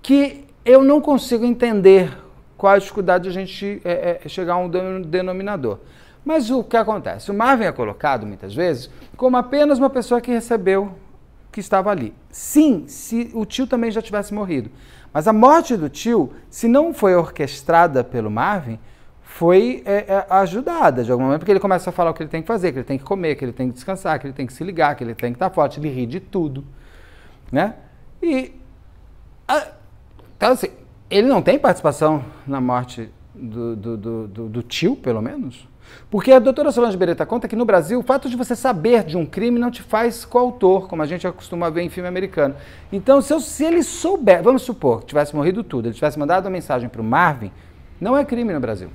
que eu não consigo entender qual a dificuldade de a gente é, é, chegar a um denominador. Mas o que acontece? O Marvin é colocado muitas vezes como apenas uma pessoa que recebeu que estava ali. Sim, se o tio também já tivesse morrido. Mas a morte do tio, se não foi orquestrada pelo Marvin, foi é, é ajudada de algum momento, porque ele começa a falar o que ele tem que fazer, que ele tem que comer, que ele tem que descansar, que ele tem que se ligar, que ele tem que estar forte, ele ri de tudo. Né? E a, então, assim, ele não tem participação na morte do, do, do, do tio, pelo menos? Porque a doutora Solange Beretta conta que no Brasil o fato de você saber de um crime não te faz coautor, como a gente acostuma ver em filme americano. Então, se, eu, se ele souber, vamos supor, que tivesse morrido tudo, ele tivesse mandado uma mensagem para o Marvin, não é crime no Brasil.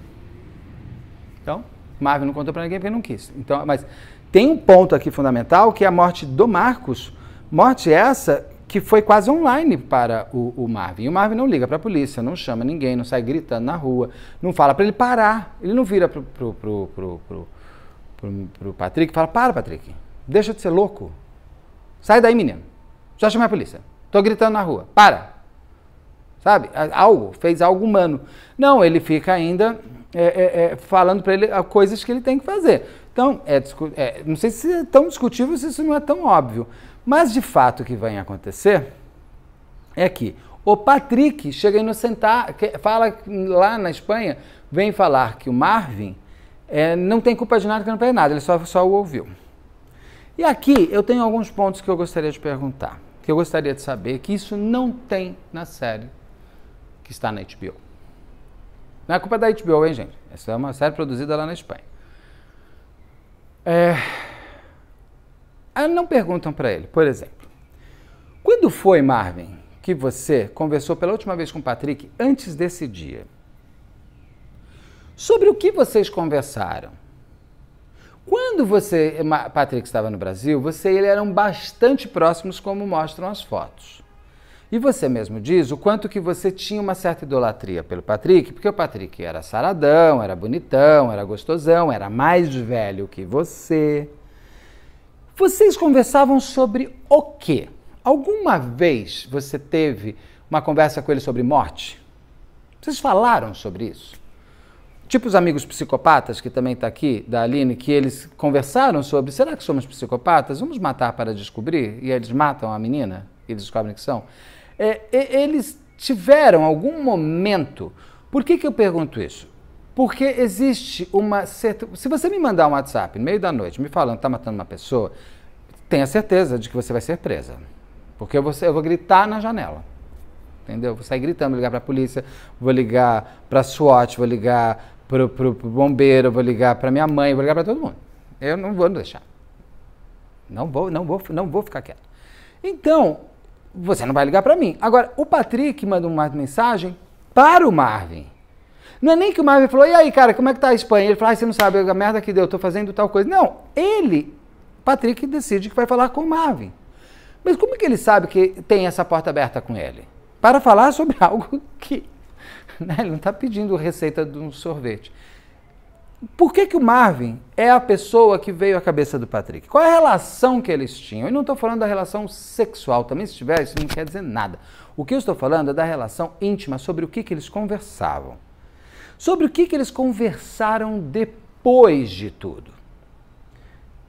Então, Marvin não contou para ninguém porque não quis. Então, mas tem um ponto aqui fundamental que é a morte do Marcos. Morte essa que foi quase online para o, o Marvin. E o Marvin não liga para a polícia, não chama ninguém, não sai gritando na rua, não fala para ele parar. Ele não vira para pro, pro, pro, pro, pro, pro Patrick e fala: Para, Patrick, deixa de ser louco. Sai daí, menino. Já chamei a polícia. Tô gritando na rua. Para. Sabe? Algo, fez algo humano. Não, ele fica ainda é, é, é, falando para ele coisas que ele tem que fazer. Então, é, é, não sei se é tão discutível, se isso não é tão óbvio. Mas de fato o que vai acontecer é que o Patrick chega a inocentar, fala lá na Espanha, vem falar que o Marvin é, não tem culpa de nada, que não fez nada, ele só, só o ouviu. E aqui eu tenho alguns pontos que eu gostaria de perguntar, que eu gostaria de saber, que isso não tem na série que está na HBO. Não é culpa da HBO, hein, gente? Essa é uma série produzida lá na Espanha. É, Aí ah, não perguntam para ele, por exemplo, quando foi, Marvin, que você conversou pela última vez com o Patrick antes desse dia? Sobre o que vocês conversaram? Quando você, Patrick, estava no Brasil, você e ele eram bastante próximos, como mostram as fotos. E você mesmo diz o quanto que você tinha uma certa idolatria pelo Patrick, porque o Patrick era saradão, era bonitão, era gostosão, era mais velho que você. Vocês conversavam sobre o quê? Alguma vez você teve uma conversa com ele sobre morte? Vocês falaram sobre isso? Tipo os amigos psicopatas, que também está aqui, da Aline, que eles conversaram sobre: será que somos psicopatas? Vamos matar para descobrir? E eles matam a menina e descobrem que são. É, eles tiveram algum momento. Por que, que eu pergunto isso? Porque existe uma certa. Se você me mandar um WhatsApp no meio da noite me falando que está matando uma pessoa, tenha certeza de que você vai ser presa. Porque eu vou, eu vou gritar na janela. Entendeu? Vou sair gritando, vou ligar para a polícia, vou ligar para a SWAT, vou ligar para o bombeiro, vou ligar para minha mãe, vou ligar para todo mundo. Eu não vou deixar. Não vou, não vou, não vou ficar quieto. Então, você não vai ligar para mim. Agora, o Patrick manda uma mensagem para o Marvin. Não é nem que o Marvin falou, e aí, cara, como é que tá a Espanha? Ele falou, ah, você não sabe a merda que deu, eu tô fazendo tal coisa. Não, ele, Patrick, decide que vai falar com o Marvin. Mas como é que ele sabe que tem essa porta aberta com ele? Para falar sobre algo que. Né, ele não está pedindo receita de um sorvete. Por que, que o Marvin é a pessoa que veio à cabeça do Patrick? Qual é a relação que eles tinham? Eu não estou falando da relação sexual, também se tiver, isso não quer dizer nada. O que eu estou falando é da relação íntima sobre o que, que eles conversavam sobre o que, que eles conversaram depois de tudo.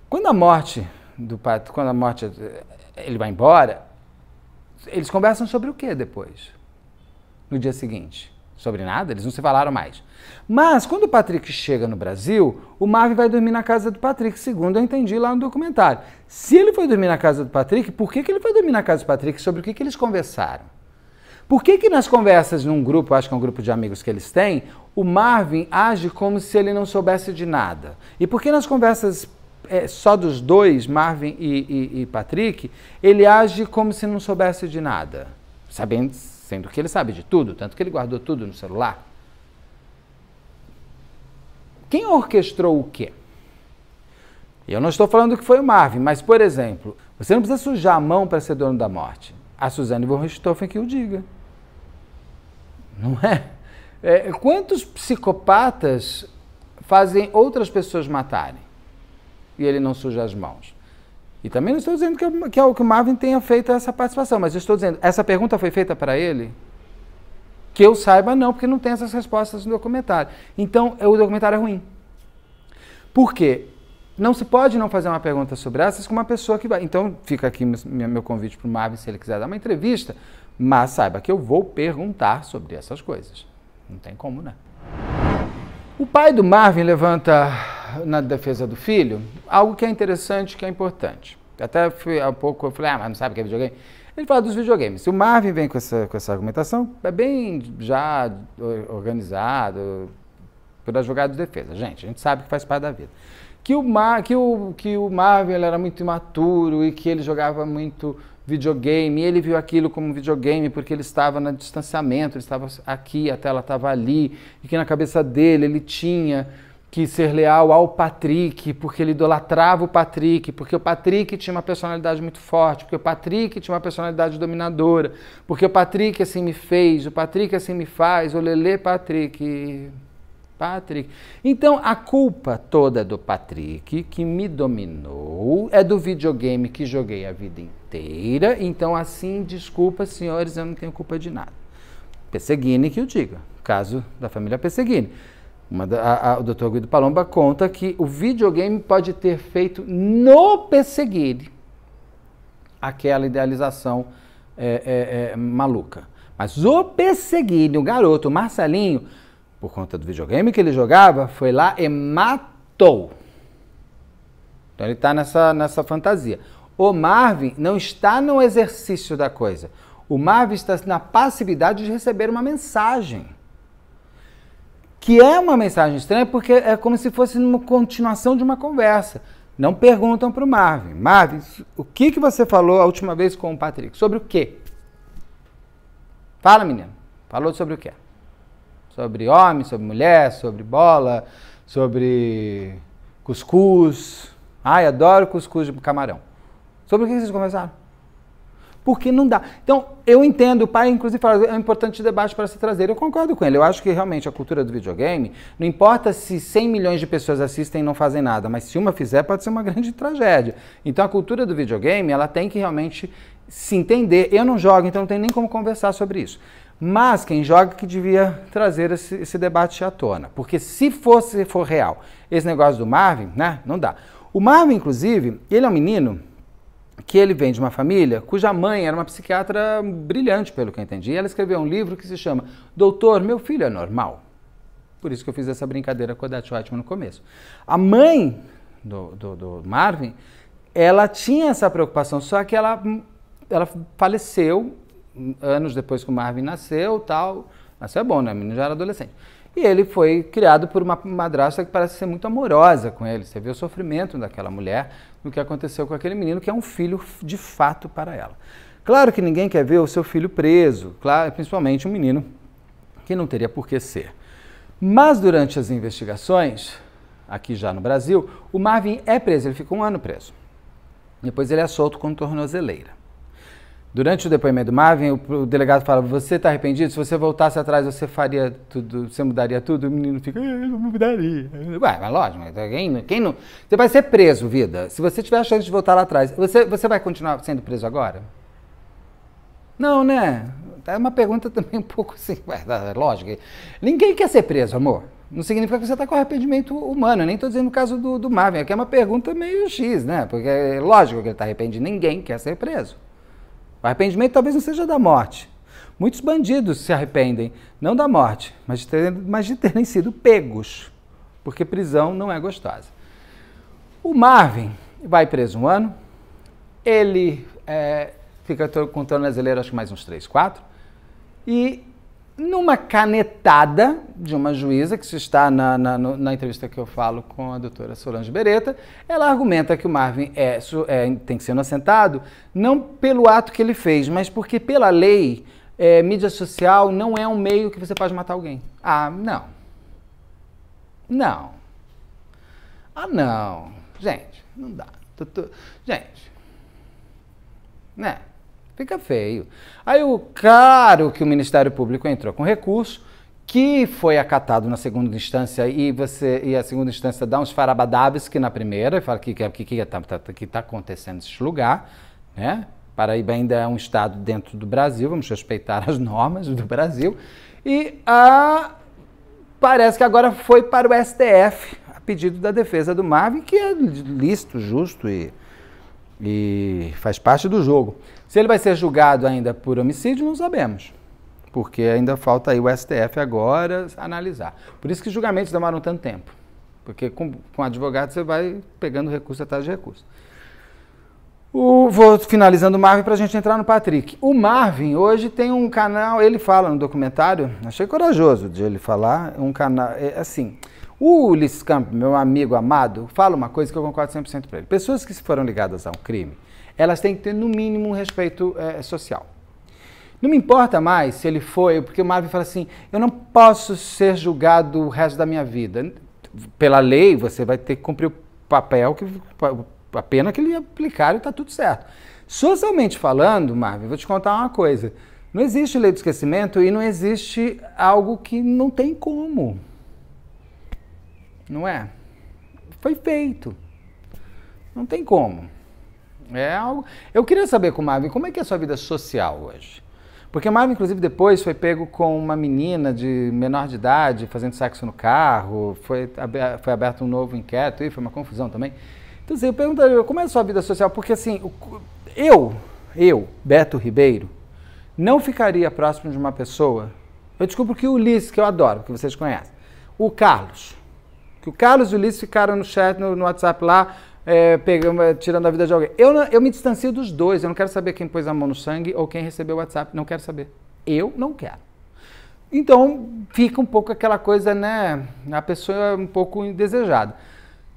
Quando a morte do pai, quando a morte eh, ele vai embora, eles conversam sobre o que depois? No dia seguinte? Sobre nada, eles não se falaram mais. Mas quando o Patrick chega no Brasil, o Marvin vai dormir na casa do Patrick, segundo eu entendi lá no documentário. Se ele foi dormir na casa do Patrick, por que, que ele foi dormir na casa do Patrick? Sobre o que, que eles conversaram? Por que, que nas conversas num grupo, acho que é um grupo de amigos que eles têm, o Marvin age como se ele não soubesse de nada? E por que nas conversas é, só dos dois, Marvin e, e, e, Patrick, ele age como se não soubesse de nada, sabendo, sendo que ele sabe de tudo, tanto que ele guardou tudo no celular. Quem orquestrou o quê? Eu não estou falando que foi o Marvin, mas, por exemplo, você não precisa sujar a mão para ser dono da morte. A Suzane von Richthofen que o diga não é? é? Quantos psicopatas fazem outras pessoas matarem e ele não suja as mãos? E também não estou dizendo que, é que, é que o Marvin tenha feito essa participação, mas eu estou dizendo, essa pergunta foi feita para ele? Que eu saiba, não, porque não tem essas respostas no documentário. Então, é, o documentário é ruim. Por quê? Não se pode não fazer uma pergunta sobre essas com uma pessoa que vai. Então, fica aqui meu convite para o Marvin, se ele quiser dar uma entrevista, mas saiba que eu vou perguntar sobre essas coisas. Não tem como, né? O pai do Marvin levanta na defesa do filho algo que é interessante, que é importante. Até fui, há pouco eu falei, ah, mas não sabe o que é videogame? Ele fala dos videogames. Se o Marvin vem com essa, com essa argumentação, é bem já organizado pela jogada de defesa. Gente, a gente sabe que faz parte da vida. Que o, Mar, que o, que o Marvin era muito imaturo e que ele jogava muito videogame, e ele viu aquilo como videogame porque ele estava no distanciamento, ele estava aqui, a tela estava ali, e que na cabeça dele ele tinha que ser leal ao Patrick, porque ele idolatrava o Patrick, porque o Patrick tinha uma personalidade muito forte, porque o Patrick tinha uma personalidade dominadora, porque o Patrick assim me fez, o Patrick assim me faz, o Lele Patrick. Patrick. Então, a culpa toda do Patrick, que me dominou, é do videogame que joguei a vida inteira. Então, assim, desculpa, senhores, eu não tenho culpa de nada. Perseguine que o diga, caso da família Perseguine. Da, a, a, o Dr. Guido Palomba conta que o videogame pode ter feito no Perseguine aquela idealização é, é, é, maluca. Mas o Perseguine, o garoto, o Marcelinho, por conta do videogame que ele jogava, foi lá e matou. Então ele está nessa, nessa fantasia. O Marvin não está no exercício da coisa. O Marvin está na passividade de receber uma mensagem. Que é uma mensagem estranha porque é como se fosse uma continuação de uma conversa. Não perguntam para o Marvin. Marvin, o que, que você falou a última vez com o Patrick? Sobre o quê? Fala, menino. Falou sobre o quê? sobre homem, sobre mulher, sobre bola, sobre cuscuz. Ai, adoro cuscuz de camarão. Sobre o que vocês conversaram? Porque não dá. Então, eu entendo, o pai inclusive fala, é um importante debate para se trazer. Eu concordo com ele. Eu acho que realmente a cultura do videogame, não importa se 100 milhões de pessoas assistem e não fazem nada, mas se uma fizer, pode ser uma grande tragédia. Então, a cultura do videogame, ela tem que realmente se entender. Eu não jogo, então não tem nem como conversar sobre isso. Mas quem joga que devia trazer esse, esse, debate à tona. Porque se fosse for real esse negócio do Marvin, né? Não dá. O Marvin, inclusive, ele é um menino que ele vem de uma família cuja mãe era uma psiquiatra brilhante, pelo que eu entendi. Ela escreveu um livro que se chama Doutor, meu filho é normal. Por isso que eu fiz essa brincadeira com a Dati Whiteman no começo. A mãe do, do, do Marvin, ela tinha essa preocupação, só que ela, ela faleceu anos depois que o Marvin nasceu tal. Nasceu é bom, né? O menino já era adolescente. E ele foi criado por uma madrasta que parece ser muito amorosa com ele. Você vê o sofrimento daquela mulher no que aconteceu com aquele menino, que é um filho de fato para ela. Claro que ninguém quer ver o seu filho preso, claro, principalmente um menino que não teria por que ser. Mas durante as investigações, aqui já no Brasil, o Marvin é preso, ele fica um ano preso. Depois ele é solto com tornozeleira. Durante o depoimento do Marvin, o, o delegado fala: Você está arrependido? Se você voltasse atrás, você faria tudo, você mudaria tudo? O menino fica: eh, Eu não mudaria. Ué, mas lógico, quem, quem não. Você vai ser preso, vida. Se você tiver a chance de voltar lá atrás, você, você vai continuar sendo preso agora? Não, né? É uma pergunta também um pouco assim, ah, lógico. Ninguém quer ser preso, amor. Não significa que você está com arrependimento humano. Eu nem estou dizendo no caso do, do Marvin, aqui é uma pergunta meio X, né? Porque é lógico que ele está arrependido. Ninguém quer ser preso. O arrependimento talvez não seja da morte. Muitos bandidos se arrependem, não da morte, mas de terem, mas de terem sido pegos, porque prisão não é gostosa. O Marvin vai preso um ano, ele é, fica contando as eleiras, acho que mais uns três, quatro, e numa canetada de uma juíza, que está na, na, na, entrevista que eu falo com a doutora Solange Beretta, ela argumenta que o Marvin é, é, tem que ser inocentado, não pelo ato que ele fez, mas porque pela lei, é, mídia social não é um meio que você pode matar alguém. Ah, não. Não. Ah, não. Gente, não dá. Gente, né? Fica feio. Aí o claro que o Ministério Público entrou com recurso, que foi acatado na segunda instância e você e a segunda instância dá uns farabadabes que na primeira, e fala que que é, que está é, tá, tá, tá acontecendo nesse lugar, né? Paraíba ainda é um estado dentro do Brasil, vamos respeitar as normas do Brasil. E parece que agora foi para o STF, a pedido da defesa do Marvin, que é lícito, justo e, e faz parte do jogo. Se ele vai ser julgado ainda por homicídio, não sabemos. Porque ainda falta aí o STF agora analisar. Por isso que julgamentos demoram tanto tempo. Porque com, com advogado você vai pegando recurso atrás de recurso. O, vou finalizando o Marvin para a gente entrar no Patrick. O Marvin hoje tem um canal, ele fala no documentário, achei corajoso de ele falar, um canal, é, assim, o Ulisses Camp, meu amigo amado, fala uma coisa que eu concordo 100% para ele. Pessoas que foram ligadas a um crime, elas têm que ter no mínimo um respeito é, social. Não me importa mais se ele foi, porque o Marvin fala assim: eu não posso ser julgado o resto da minha vida. Pela lei, você vai ter que cumprir o papel, que, a pena que ele aplicar e está tudo certo. Socialmente falando, Marvin, vou te contar uma coisa. Não existe lei do esquecimento e não existe algo que não tem como. Não é? Foi feito. Não tem como. É algo. Eu queria saber com o Marvin, como é que é a sua vida social hoje? Porque o Marvin, inclusive, depois foi pego com uma menina de menor de idade fazendo sexo no carro, foi aberto, foi aberto um novo inquérito e foi uma confusão também. Então, assim, eu pergunto, como é a sua vida social? Porque, assim, eu, eu, Beto Ribeiro, não ficaria próximo de uma pessoa. Eu descubro que o Ulisses, que eu adoro, que vocês conhecem, o Carlos, que o Carlos e o Ulisses ficaram no chat, no, no WhatsApp lá, é, pegando, é, tirando a vida de alguém. Eu, eu me distancio dos dois. Eu não quero saber quem pôs a mão no sangue ou quem recebeu o WhatsApp. Não quero saber. Eu não quero. Então fica um pouco aquela coisa, né? A pessoa é um pouco indesejada.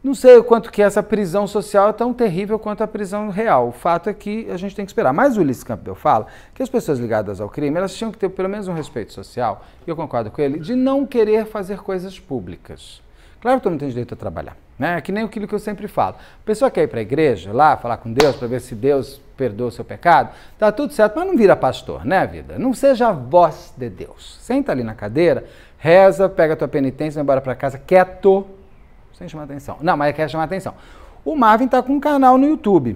Não sei o quanto que essa prisão social é tão terrível quanto a prisão real. O fato é que a gente tem que esperar. Mas o Ulisses Campbell fala que as pessoas ligadas ao crime, elas tinham que ter pelo menos um respeito social, e eu concordo com ele, de não querer fazer coisas públicas. Claro que todo mundo tem direito a trabalhar. Né? É que nem aquilo que eu sempre falo. A pessoa quer ir para a igreja, lá, falar com Deus, para ver se Deus perdoa o seu pecado, tá tudo certo, mas não vira pastor, né, vida? Não seja a voz de Deus. Senta ali na cadeira, reza, pega a tua penitência, vai embora para casa, quieto, sem chamar atenção. Não, mas quer chamar atenção. O Marvin está com um canal no YouTube.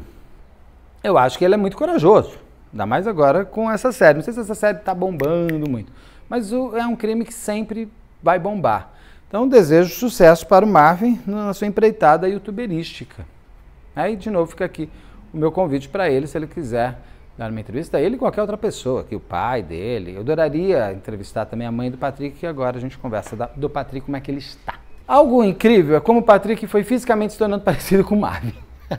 Eu acho que ele é muito corajoso. Ainda mais agora com essa série. Não sei se essa série está bombando muito. Mas é um crime que sempre vai bombar. Então, desejo sucesso para o Marvin na sua empreitada youtuberística. Aí, de novo, fica aqui o meu convite para ele, se ele quiser dar uma entrevista, ele e qualquer outra pessoa, que o pai dele. Eu adoraria entrevistar também a mãe do Patrick, que agora a gente conversa da, do Patrick, como é que ele está. Algo incrível é como o Patrick foi fisicamente se tornando parecido com o Marvin.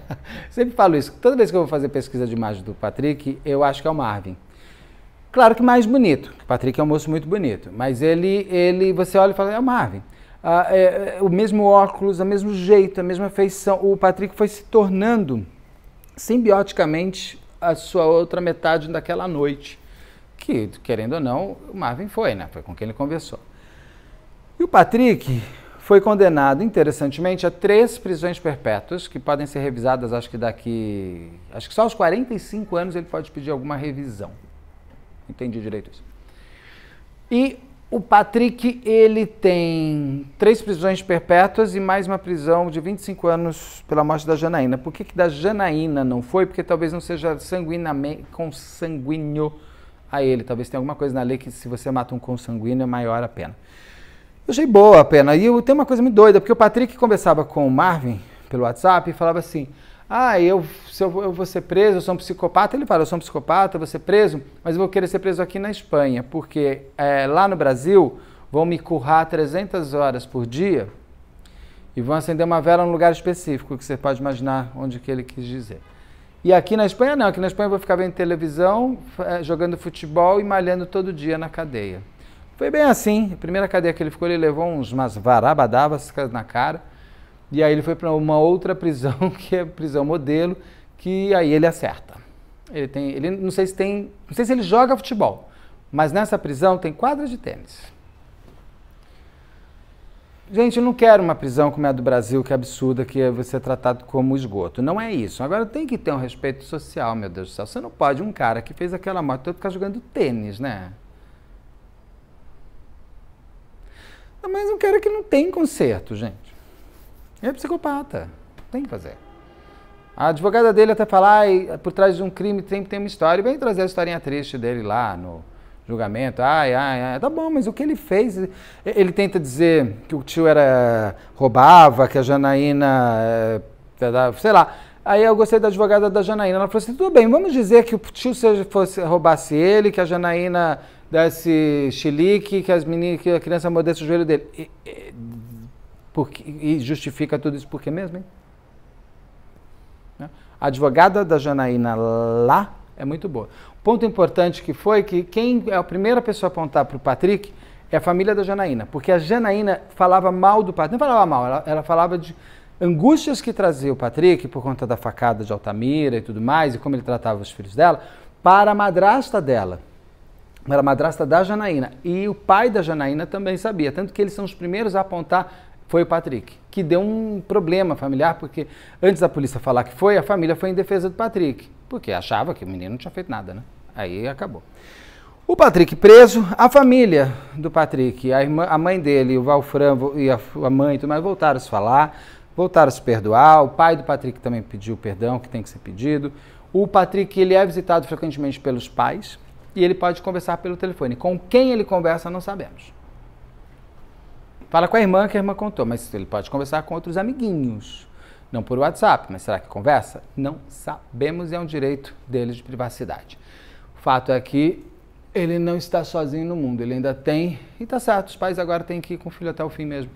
Sempre falo isso. Toda vez que eu vou fazer pesquisa de imagem do Patrick, eu acho que é o Marvin. Claro que mais bonito. O Patrick é um moço muito bonito, mas ele, ele, você olha e fala, é o Marvin a, é, é, o mesmo óculos, o mesmo jeito, a mesma feição. O Patrick foi se tornando simbioticamente a sua outra metade daquela noite. Que, querendo ou não, o Marvin foi, né? Foi com quem ele conversou. E o Patrick foi condenado, interessantemente, a três prisões perpétuas, que podem ser revisadas, acho que daqui. Acho que só aos 45 anos ele pode pedir alguma revisão. Entendi direito isso. E o Patrick, ele tem três prisões perpétuas e mais uma prisão de 25 anos pela morte da Janaína. Por que, que da Janaína não foi? Porque talvez não seja consanguíneo a ele. Talvez tenha alguma coisa na lei que se você mata um consanguíneo é maior a pena. Eu achei boa a pena. E eu, tem uma coisa muito doida, porque o Patrick conversava com o Marvin pelo WhatsApp e falava assim... Ah, eu, se eu, eu, vou ser preso, eu sou um psicopata. Ele fala, eu sou um psicopata, vou ser preso, mas eu vou querer ser preso aqui na Espanha, porque é, lá no Brasil vão me currar 300 horas por dia e vão acender uma vela num lugar específico, que você pode imaginar onde que ele quis dizer. E aqui na Espanha não, aqui na Espanha eu vou ficar vendo televisão, é, jogando futebol e malhando todo dia na cadeia. Foi bem assim, a primeira cadeia que ele ficou, ele levou uns, umas varabadavas na cara, e aí ele foi para uma outra prisão, que é a prisão modelo, que aí ele acerta. Ele tem, ele não sei se tem, não sei se ele joga futebol, mas nessa prisão tem quadra de tênis. Gente, eu não quero uma prisão como é a do Brasil, que é absurda, que é você tratado como esgoto. Não é isso. Agora tem que ter um respeito social, meu Deus do céu. Você não pode um cara que fez aquela moto ficar jogando tênis, né? Mas um cara que não tem conserto, gente é psicopata. Tem que fazer. A advogada dele até falar, ah, por trás de um crime sempre tem uma história. E vem trazer a historinha triste dele lá no julgamento. Ai, ai, ai. Tá bom, mas o que ele fez? Ele tenta dizer que o tio era roubava, que a Janaína, eh, sei lá. Aí eu gostei da advogada da Janaína. Ela falou assim: tudo bem, vamos dizer que o tio seja, fosse, roubasse ele, que a Janaína desse chilique, que, as meninas, que a criança mordesse o joelho dele. E, e, porque, e justifica tudo isso por que mesmo, hein? Né? A advogada da Janaína lá é muito boa. Ponto importante que foi que quem é a primeira pessoa a apontar para o Patrick é a família da Janaína, porque a Janaína falava mal do Patrick, não falava mal, ela, ela falava de angústias que trazia o Patrick por conta da facada de Altamira e tudo mais, e como ele tratava os filhos dela, para a madrasta dela, para a madrasta da Janaína. E o pai da Janaína também sabia, tanto que eles são os primeiros a apontar foi o Patrick, que deu um problema familiar, porque antes da polícia falar que foi, a família foi em defesa do Patrick, porque achava que o menino não tinha feito nada, né? Aí acabou. O Patrick preso, a família do Patrick, a, irmã, a mãe dele, o Valfran e a, a mãe e tudo mais voltaram a se falar, voltaram a se perdoar. O pai do Patrick também pediu perdão, que tem que ser pedido. O Patrick ele é visitado frequentemente pelos pais e ele pode conversar pelo telefone. Com quem ele conversa não sabemos. Fala com a irmã que a irmã contou, mas ele pode conversar com outros amiguinhos. Não por WhatsApp, mas será que conversa? Não sabemos, é um direito deles de privacidade. O fato é que ele não está sozinho no mundo, ele ainda tem, e tá certo, os pais agora têm que ir com o filho até o fim mesmo.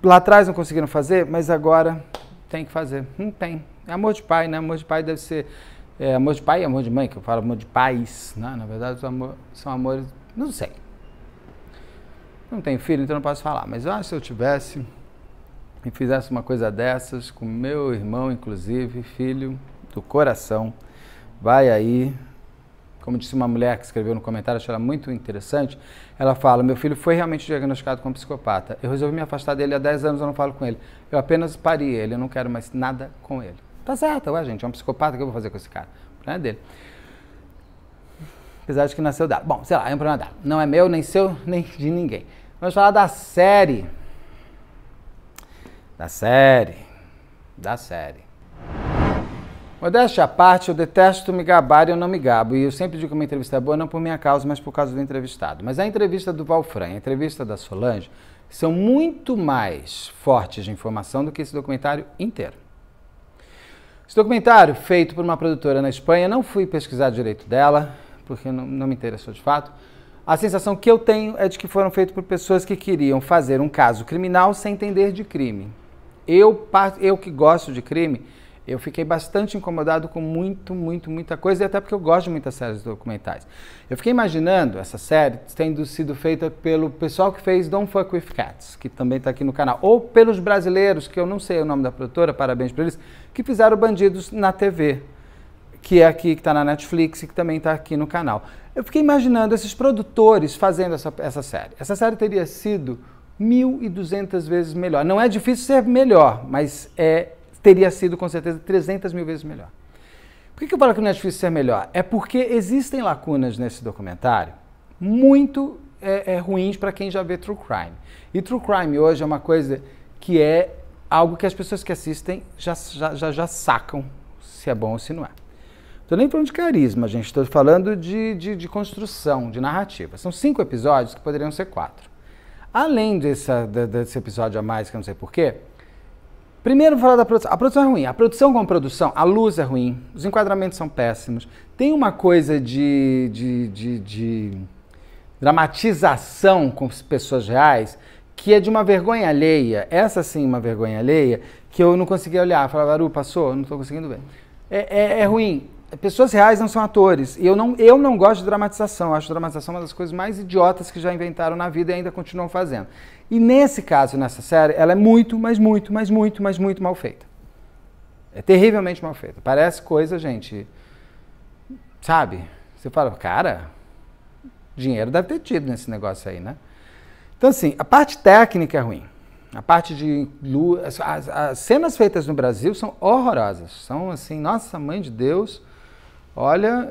Lá atrás não conseguiram fazer, mas agora tem que fazer. Não hum, tem. É amor de pai, né? Amor de pai deve ser. É, amor de pai e amor de mãe, que eu falo amor de pais, né? Na verdade, amor, são amores. Não sei. Não tenho filho, então não posso falar. Mas ah, se eu tivesse e fizesse uma coisa dessas com meu irmão, inclusive, filho do coração, vai aí. Como disse uma mulher que escreveu no comentário, achei ela muito interessante. Ela fala: Meu filho foi realmente diagnosticado como psicopata. Eu resolvi me afastar dele há 10 anos, eu não falo com ele. Eu apenas parei ele, eu não quero mais nada com ele. Tá certo, ué, gente, é um psicopata, o que eu vou fazer com esse cara? O problema é dele apesar de que nasceu da? Bom, sei lá, é um problema da. Não é meu, nem seu, nem de ninguém. Vamos falar da série. Da série. Da série. Modéstia à parte, eu detesto me gabar e eu não me gabo. E eu sempre digo que uma entrevista é boa, não por minha causa, mas por causa do entrevistado. Mas a entrevista do Valfran, a entrevista da Solange, são muito mais fortes de informação do que esse documentário inteiro. Esse documentário, feito por uma produtora na Espanha, não fui pesquisar direito dela, porque não, não me interessou de fato, a sensação que eu tenho é de que foram feitos por pessoas que queriam fazer um caso criminal sem entender de crime. Eu, eu que gosto de crime, eu fiquei bastante incomodado com muito, muito, muita coisa, e até porque eu gosto de muitas séries documentais. Eu fiquei imaginando essa série tendo sido feita pelo pessoal que fez Don't Fuck With Cats, que também está aqui no canal, ou pelos brasileiros, que eu não sei o nome da produtora, parabéns para eles, que fizeram Bandidos na TV que é aqui, que está na Netflix e que também está aqui no canal. Eu fiquei imaginando esses produtores fazendo essa, essa série. Essa série teria sido 1.200 vezes melhor. Não é difícil ser melhor, mas é, teria sido com certeza 300 mil vezes melhor. Por que, que eu falo que não é difícil ser melhor? É porque existem lacunas nesse documentário muito é, é ruins para quem já vê True Crime. E True Crime hoje é uma coisa que é algo que as pessoas que assistem já, já, já, já sacam se é bom ou se não é estou nem falando de carisma, gente, estou falando de, de, de, construção, de narrativa. São cinco episódios que poderiam ser quatro. Além dessa, desse episódio a mais, que eu não sei porquê, Primeiro, vou falar da produção. A produção é ruim. A produção como produção, a luz é ruim, os enquadramentos são péssimos. Tem uma coisa de, de, de, de dramatização com pessoas reais que é de uma vergonha alheia. Essa sim, uma vergonha alheia, que eu não conseguia olhar. Falava, Aru, passou? Não estou conseguindo ver. É, é, é ruim pessoas reais não são atores. E eu não, eu não gosto de dramatização. Eu acho dramatização uma das coisas mais idiotas que já inventaram na vida e ainda continuam fazendo. E nesse caso, nessa série, ela é muito, mas muito, mas muito, mas muito mal feita. É terrivelmente mal feita. Parece coisa, gente. Sabe? Você fala, cara, dinheiro deve ter tido nesse negócio aí, né? Então, assim, a parte técnica é ruim. A parte de as, as, cenas feitas no Brasil são horrorosas. São assim, nossa mãe de Deus. Olha,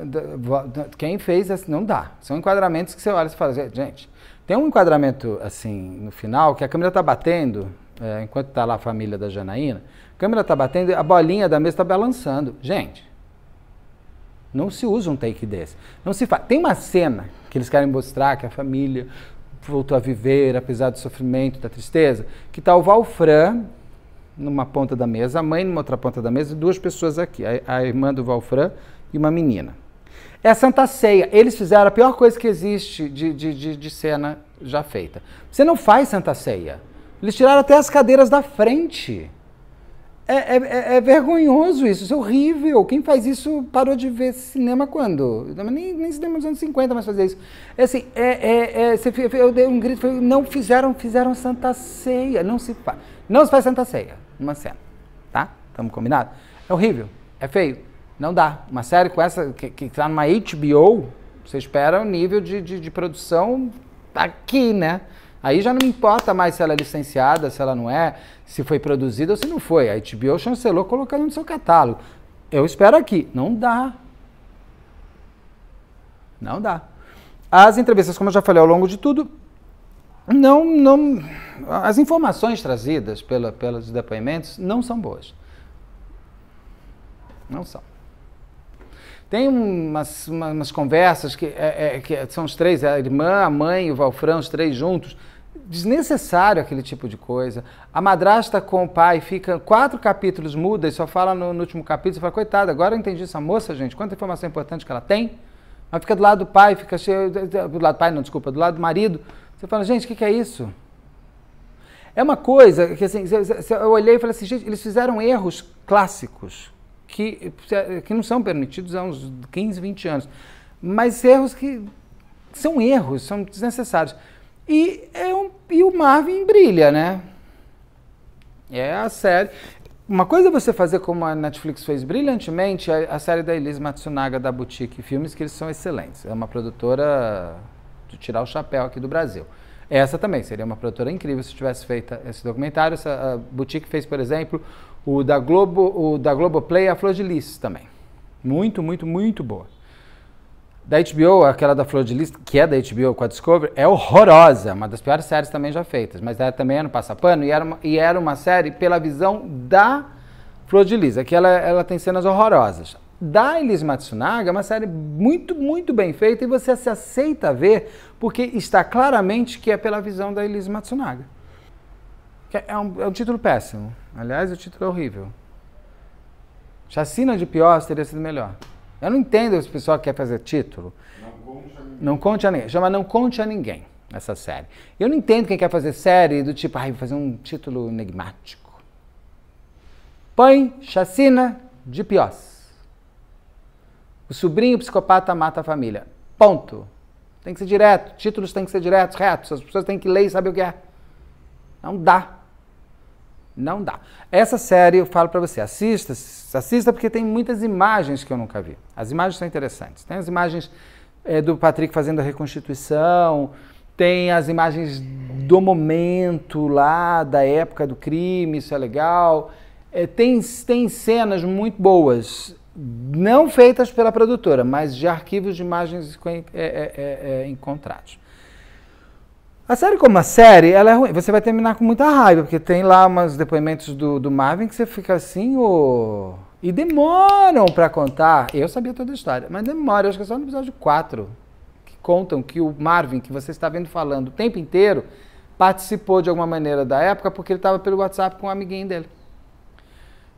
quem fez assim, não dá. São enquadramentos que você olha e fala, gente, tem um enquadramento assim no final que a câmera está batendo, é, enquanto está lá a família da Janaína, a câmera está batendo, a bolinha da mesa está balançando. Gente, não se usa um take desse. Não se faz. Tem uma cena que eles querem mostrar que a família voltou a viver, apesar do sofrimento, da tristeza, que está o Valfran numa ponta da mesa, a mãe numa outra ponta da mesa, e duas pessoas aqui. A, a irmã do Valfran e uma menina. É a Santa Ceia. Eles fizeram a pior coisa que existe de, de, de, de cena já feita. Você não faz Santa Ceia. Eles tiraram até as cadeiras da frente. É, é, é, é vergonhoso isso, isso é horrível. Quem faz isso parou de ver cinema quando? Nem, nem cinema nos anos 50 mais fazer isso. É assim, é, é, é eu dei um grito, falei, não fizeram, fizeram Santa Ceia. Não se faz. Não se faz Santa Ceia numa cena. Tá? Estamos combinados? É horrível, é feio. Não dá. Uma série com essa, que está numa HBO, você espera um nível de, de, de produção aqui, né? Aí já não importa mais se ela é licenciada, se ela não é, se foi produzida ou se não foi. A HBO chancelou colocando no seu catálogo. Eu espero aqui. Não dá. Não dá. As entrevistas, como eu já falei ao longo de tudo, não, não, as informações trazidas pela, pelos depoimentos não são boas. Não são. Tem umas, umas conversas que, é, é, que são os três, a irmã, a mãe e o Valfrão, os três juntos. Desnecessário aquele tipo de coisa. A madrasta com o pai fica quatro capítulos muda e só fala no, no último capítulo. Você fala, coitada, agora eu entendi essa moça, gente. Quanta informação importante que ela tem. Mas fica do lado do pai, fica cheio. Do lado do pai, não, desculpa, do lado do marido. Você fala, gente, o que, que é isso? É uma coisa que assim, eu olhei e falei assim, gente, eles fizeram erros clássicos que, que não são permitidos há uns 15, 20 anos. Mas erros que são erros, são desnecessários. E, é um, e o Marvin brilha, né? É a série. Uma coisa é você fazer como a Netflix fez brilhantemente, a, é a série da Elise Matsunaga da Boutique Filmes, que eles são excelentes. É uma produtora de tirar o chapéu aqui do Brasil. Essa também seria uma produtora incrível se tivesse feito esse documentário. Essa, a Boutique fez, por exemplo, o da Globo, o da Globoplay é a Flor de Lis também. Muito, muito, muito boa. Da HBO, aquela da Flor de Lis, que é da HBO com a Discovery, é horrorosa. Uma das piores séries também já feitas. Mas ela é também era no passapano e era uma, e era uma série pela visão da Flor de Lis. Aqui ela, ela tem cenas horrorosas. Da Elis Matsunaga é uma série muito, muito bem feita e você se aceita ver porque está claramente que é pela visão da Elis Matsunaga. É, é um, é um título péssimo. Aliás, o título é horrível. Chacina de piores teria sido melhor. Eu não entendo esse pessoal que quer fazer título. Não conte a ninguém. Chama Não Conte a Ninguém essa série. Eu não entendo quem quer fazer série do tipo, ai, vou fazer um título enigmático. Põe Chacina de Piós. O sobrinho psicopata mata a família. Ponto. Tem que ser direto. Títulos têm que ser diretos, retos. As pessoas têm que ler e saber o que é. Não dá. Não dá. Essa série eu falo para você, assista, assista porque tem muitas imagens que eu nunca vi. As imagens são interessantes. Tem as imagens é, do Patrick fazendo a reconstituição, tem as imagens do momento lá, da época do crime, isso é legal. É, tem, tem cenas muito boas, não feitas pela produtora, mas de arquivos de imagens é, é, é, é, encontrados. A série como a série, ela é ruim. Você vai terminar com muita raiva, porque tem lá uns depoimentos do, do Marvin que você fica assim, Oh... E demoram para contar. Eu sabia toda a história, mas demora. Eu acho que é só no episódio 4 que contam que o Marvin, que você está vendo falando o tempo inteiro, participou de alguma maneira da época porque ele estava pelo WhatsApp com um amiguinho dele.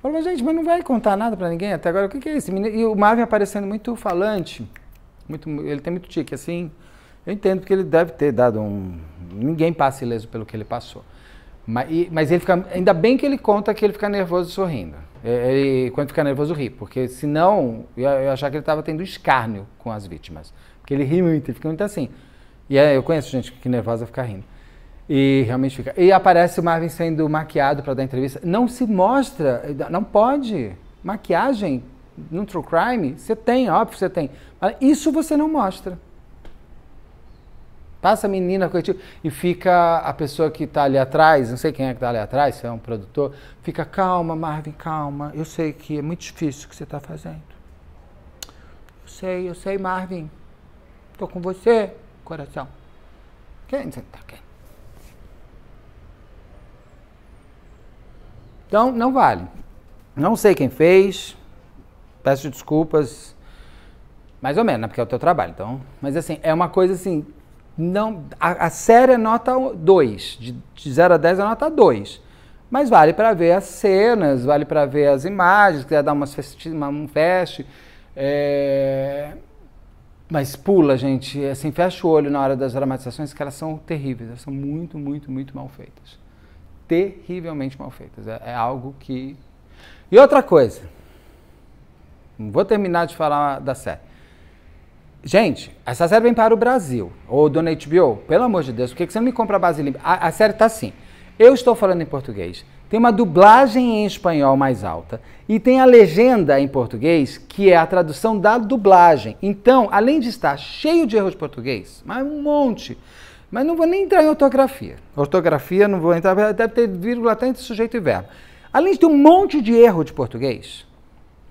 Falou, mas gente, mas não vai contar nada para ninguém até agora. O que, que é isso? E o Marvin aparecendo muito falante, muito, ele tem muito tique, assim. Eu entendo que ele deve ter dado um. Ninguém passa ileso pelo que ele passou. Mas, e, mas ele fica. Ainda bem que ele conta que ele fica nervoso sorrindo. É, ele, quando fica nervoso, ri, porque senão eu, eu achava que ele estava tendo escárnio com as vítimas. Porque ele ri muito, ele fica muito assim. E é, eu conheço gente que nervosa fica rindo. E realmente fica. E aparece o Marvin sendo maquiado para dar entrevista. Não se mostra, não pode. Maquiagem num true crime, você tem, óbvio que você tem. Mas isso você não mostra. Passa a menina coletiva. Tipo, e fica a pessoa que está ali atrás, não sei quem é que está ali atrás, se é um produtor, fica calma, Marvin, calma. Eu sei que é muito difícil o que você está fazendo. Eu sei, eu sei, Marvin. Estou com você, coração. Quem você está Então, não vale. Não sei quem fez. Peço desculpas. Mais ou menos, né? porque é o teu trabalho. Então, mas assim, é uma coisa assim não, a, a série é nota 2, de, 0 a 10 é nota 2. Mas vale para ver as cenas, vale para ver as imagens, quiser dar umas festi uma, um fest. É... Mas pula, gente, assim, fecha o olho na hora das dramatizações, que elas são terríveis, elas são muito, muito, muito mal feitas. Terrivelmente mal feitas. É, é algo que. E outra coisa, não vou terminar de falar da série. Gente, essa série vem para o Brasil. Ou Dona HBO, pelo amor de Deus, por que você não me compra a base limpa? A, a série tá assim. Eu estou falando em português, tem uma dublagem em espanhol mais alta e tem a legenda em português, que é a tradução da dublagem. Então, além de estar cheio de erros de português, mas um monte, mas não vou nem entrar em ortografia. Ortografia não vou entrar, deve ter vírgula até entre sujeito e verbo. Além de ter um monte de erro de português,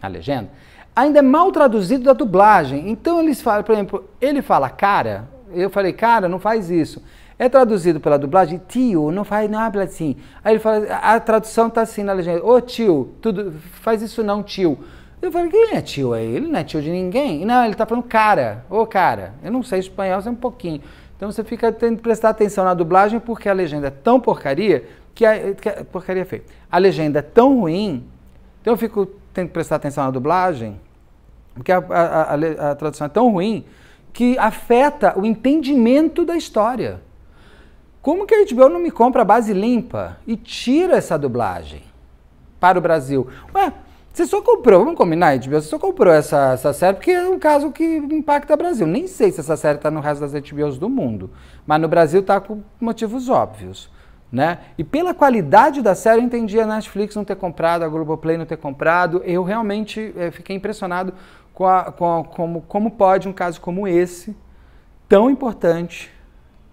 a legenda, ainda é mal traduzido da dublagem. Então eles falam, por exemplo, ele fala cara, eu falei, cara, não faz isso. É traduzido pela dublagem, tio, não faz, não habla assim. Aí ele fala, a tradução tá assim na legenda, ô oh, tio, tudo, faz isso não, tio. Eu falei, quem é tio aí? Ele não é tio de ninguém. Não, ele tá falando cara, ô oh, cara. Eu não sei espanhol, sei um pouquinho. Então você fica tendo que prestar atenção na dublagem porque a legenda é tão porcaria que a, que a porcaria é feia. A legenda é tão ruim, então eu fico tendo que prestar atenção na dublagem porque a, a, a, a tradução é tão ruim que afeta o entendimento da história. Como que a HBO não me compra a base limpa e tira essa dublagem para o Brasil? Ué, você só comprou, vamos combinar, HBO, você só comprou essa, essa série porque é um caso que impacta o Brasil. Nem sei se essa série está no resto das HBOs do mundo, mas no Brasil está com motivos óbvios. Né? E pela qualidade da série, eu entendi a Netflix não ter comprado, a Globoplay não ter comprado. Eu realmente é, fiquei impressionado como, como, como pode um caso como esse, tão importante,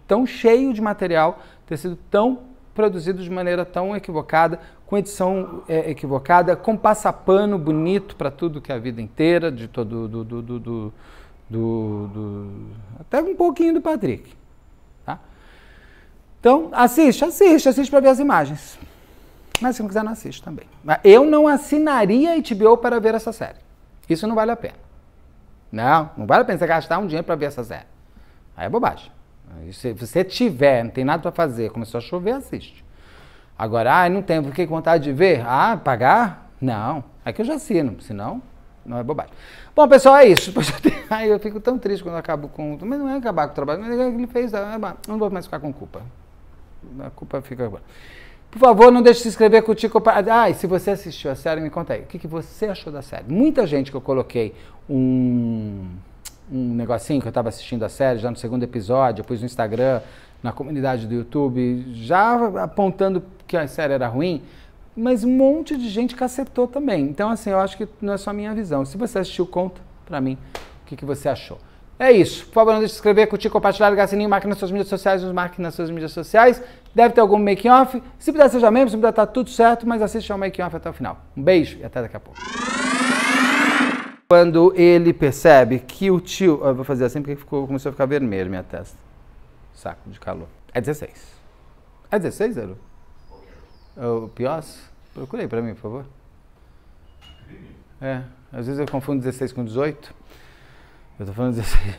tão cheio de material, ter sido tão produzido de maneira tão equivocada, com edição é, equivocada, com passapano bonito para tudo que é a vida inteira, de todo do, do, do, do, do até um pouquinho do Patrick. Tá? Então, assiste, assiste, assiste para ver as imagens. Mas se não quiser, não assiste também. Eu não assinaria HBO para ver essa série. Isso não vale a pena. Não, né? não vale a pena você gastar um dinheiro para ver essa série. Aí é bobagem. Se você tiver, não tem nada para fazer, começou a chover, assiste. Agora, ah, não tem, fiquei com vontade de ver. Ah, pagar? Não. É que eu já assino, senão não é bobagem. Bom, pessoal, é isso. Aí eu fico tão triste quando acabo com. Mas não é acabar com o trabalho, mas ele fez, ah, não vou mais ficar com culpa. A culpa fica agora. Por favor, não deixe de se inscrever, curtir, Tico. Ah, e se você assistiu a série, me conta aí. O que, que você achou da série? Muita gente que eu coloquei um, um negocinho que eu estava assistindo a série, já no segundo episódio, eu pus no Instagram, na comunidade do YouTube, já apontando que a série era ruim, mas um monte de gente cacetou também. Então, assim, eu acho que não é só minha visão. Se você assistiu, conta pra mim o que, que você achou. É isso. Por favor, não deixe de se inscrever, curtir, compartilhar, ligar sininho, marque nas suas mídias sociais, nos marque nas suas mídias sociais. Deve ter algum make off Se puder, seja membro, se puder, tá tudo certo, mas assista ao make off até o final. Um beijo e até daqui a pouco. Quando ele percebe que o tio... Eu vou fazer assim porque ficou, começou a ficar vermelho minha testa. Saco de calor. É 16. É 16, Zero? É o Pios? Procurei para mim, por favor. É, às vezes eu confundo 16 com 18. Eu tô falando 16.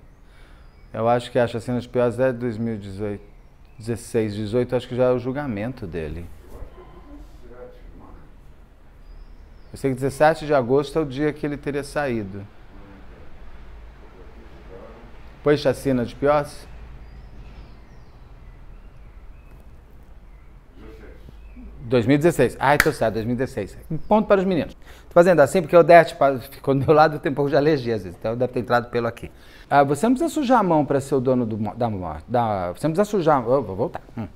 Eu acho que acho as cenas piores é 2018. 16, 18, acho que já é o julgamento dele. Eu sei que 17 de agosto é o dia que ele teria saído. Pois chacina de Piozzi? Dois mil e 2016. Ai, tô certo, 2016. Um ponto para os meninos fazendo assim, porque o Dert ficou do meu lado, tem um pouco de alergia às vezes, então deve ter entrado pelo aqui. Ah, você não precisa sujar a mão para ser o dono do, da morte. Da, você não precisa sujar. Eu vou voltar. Hum.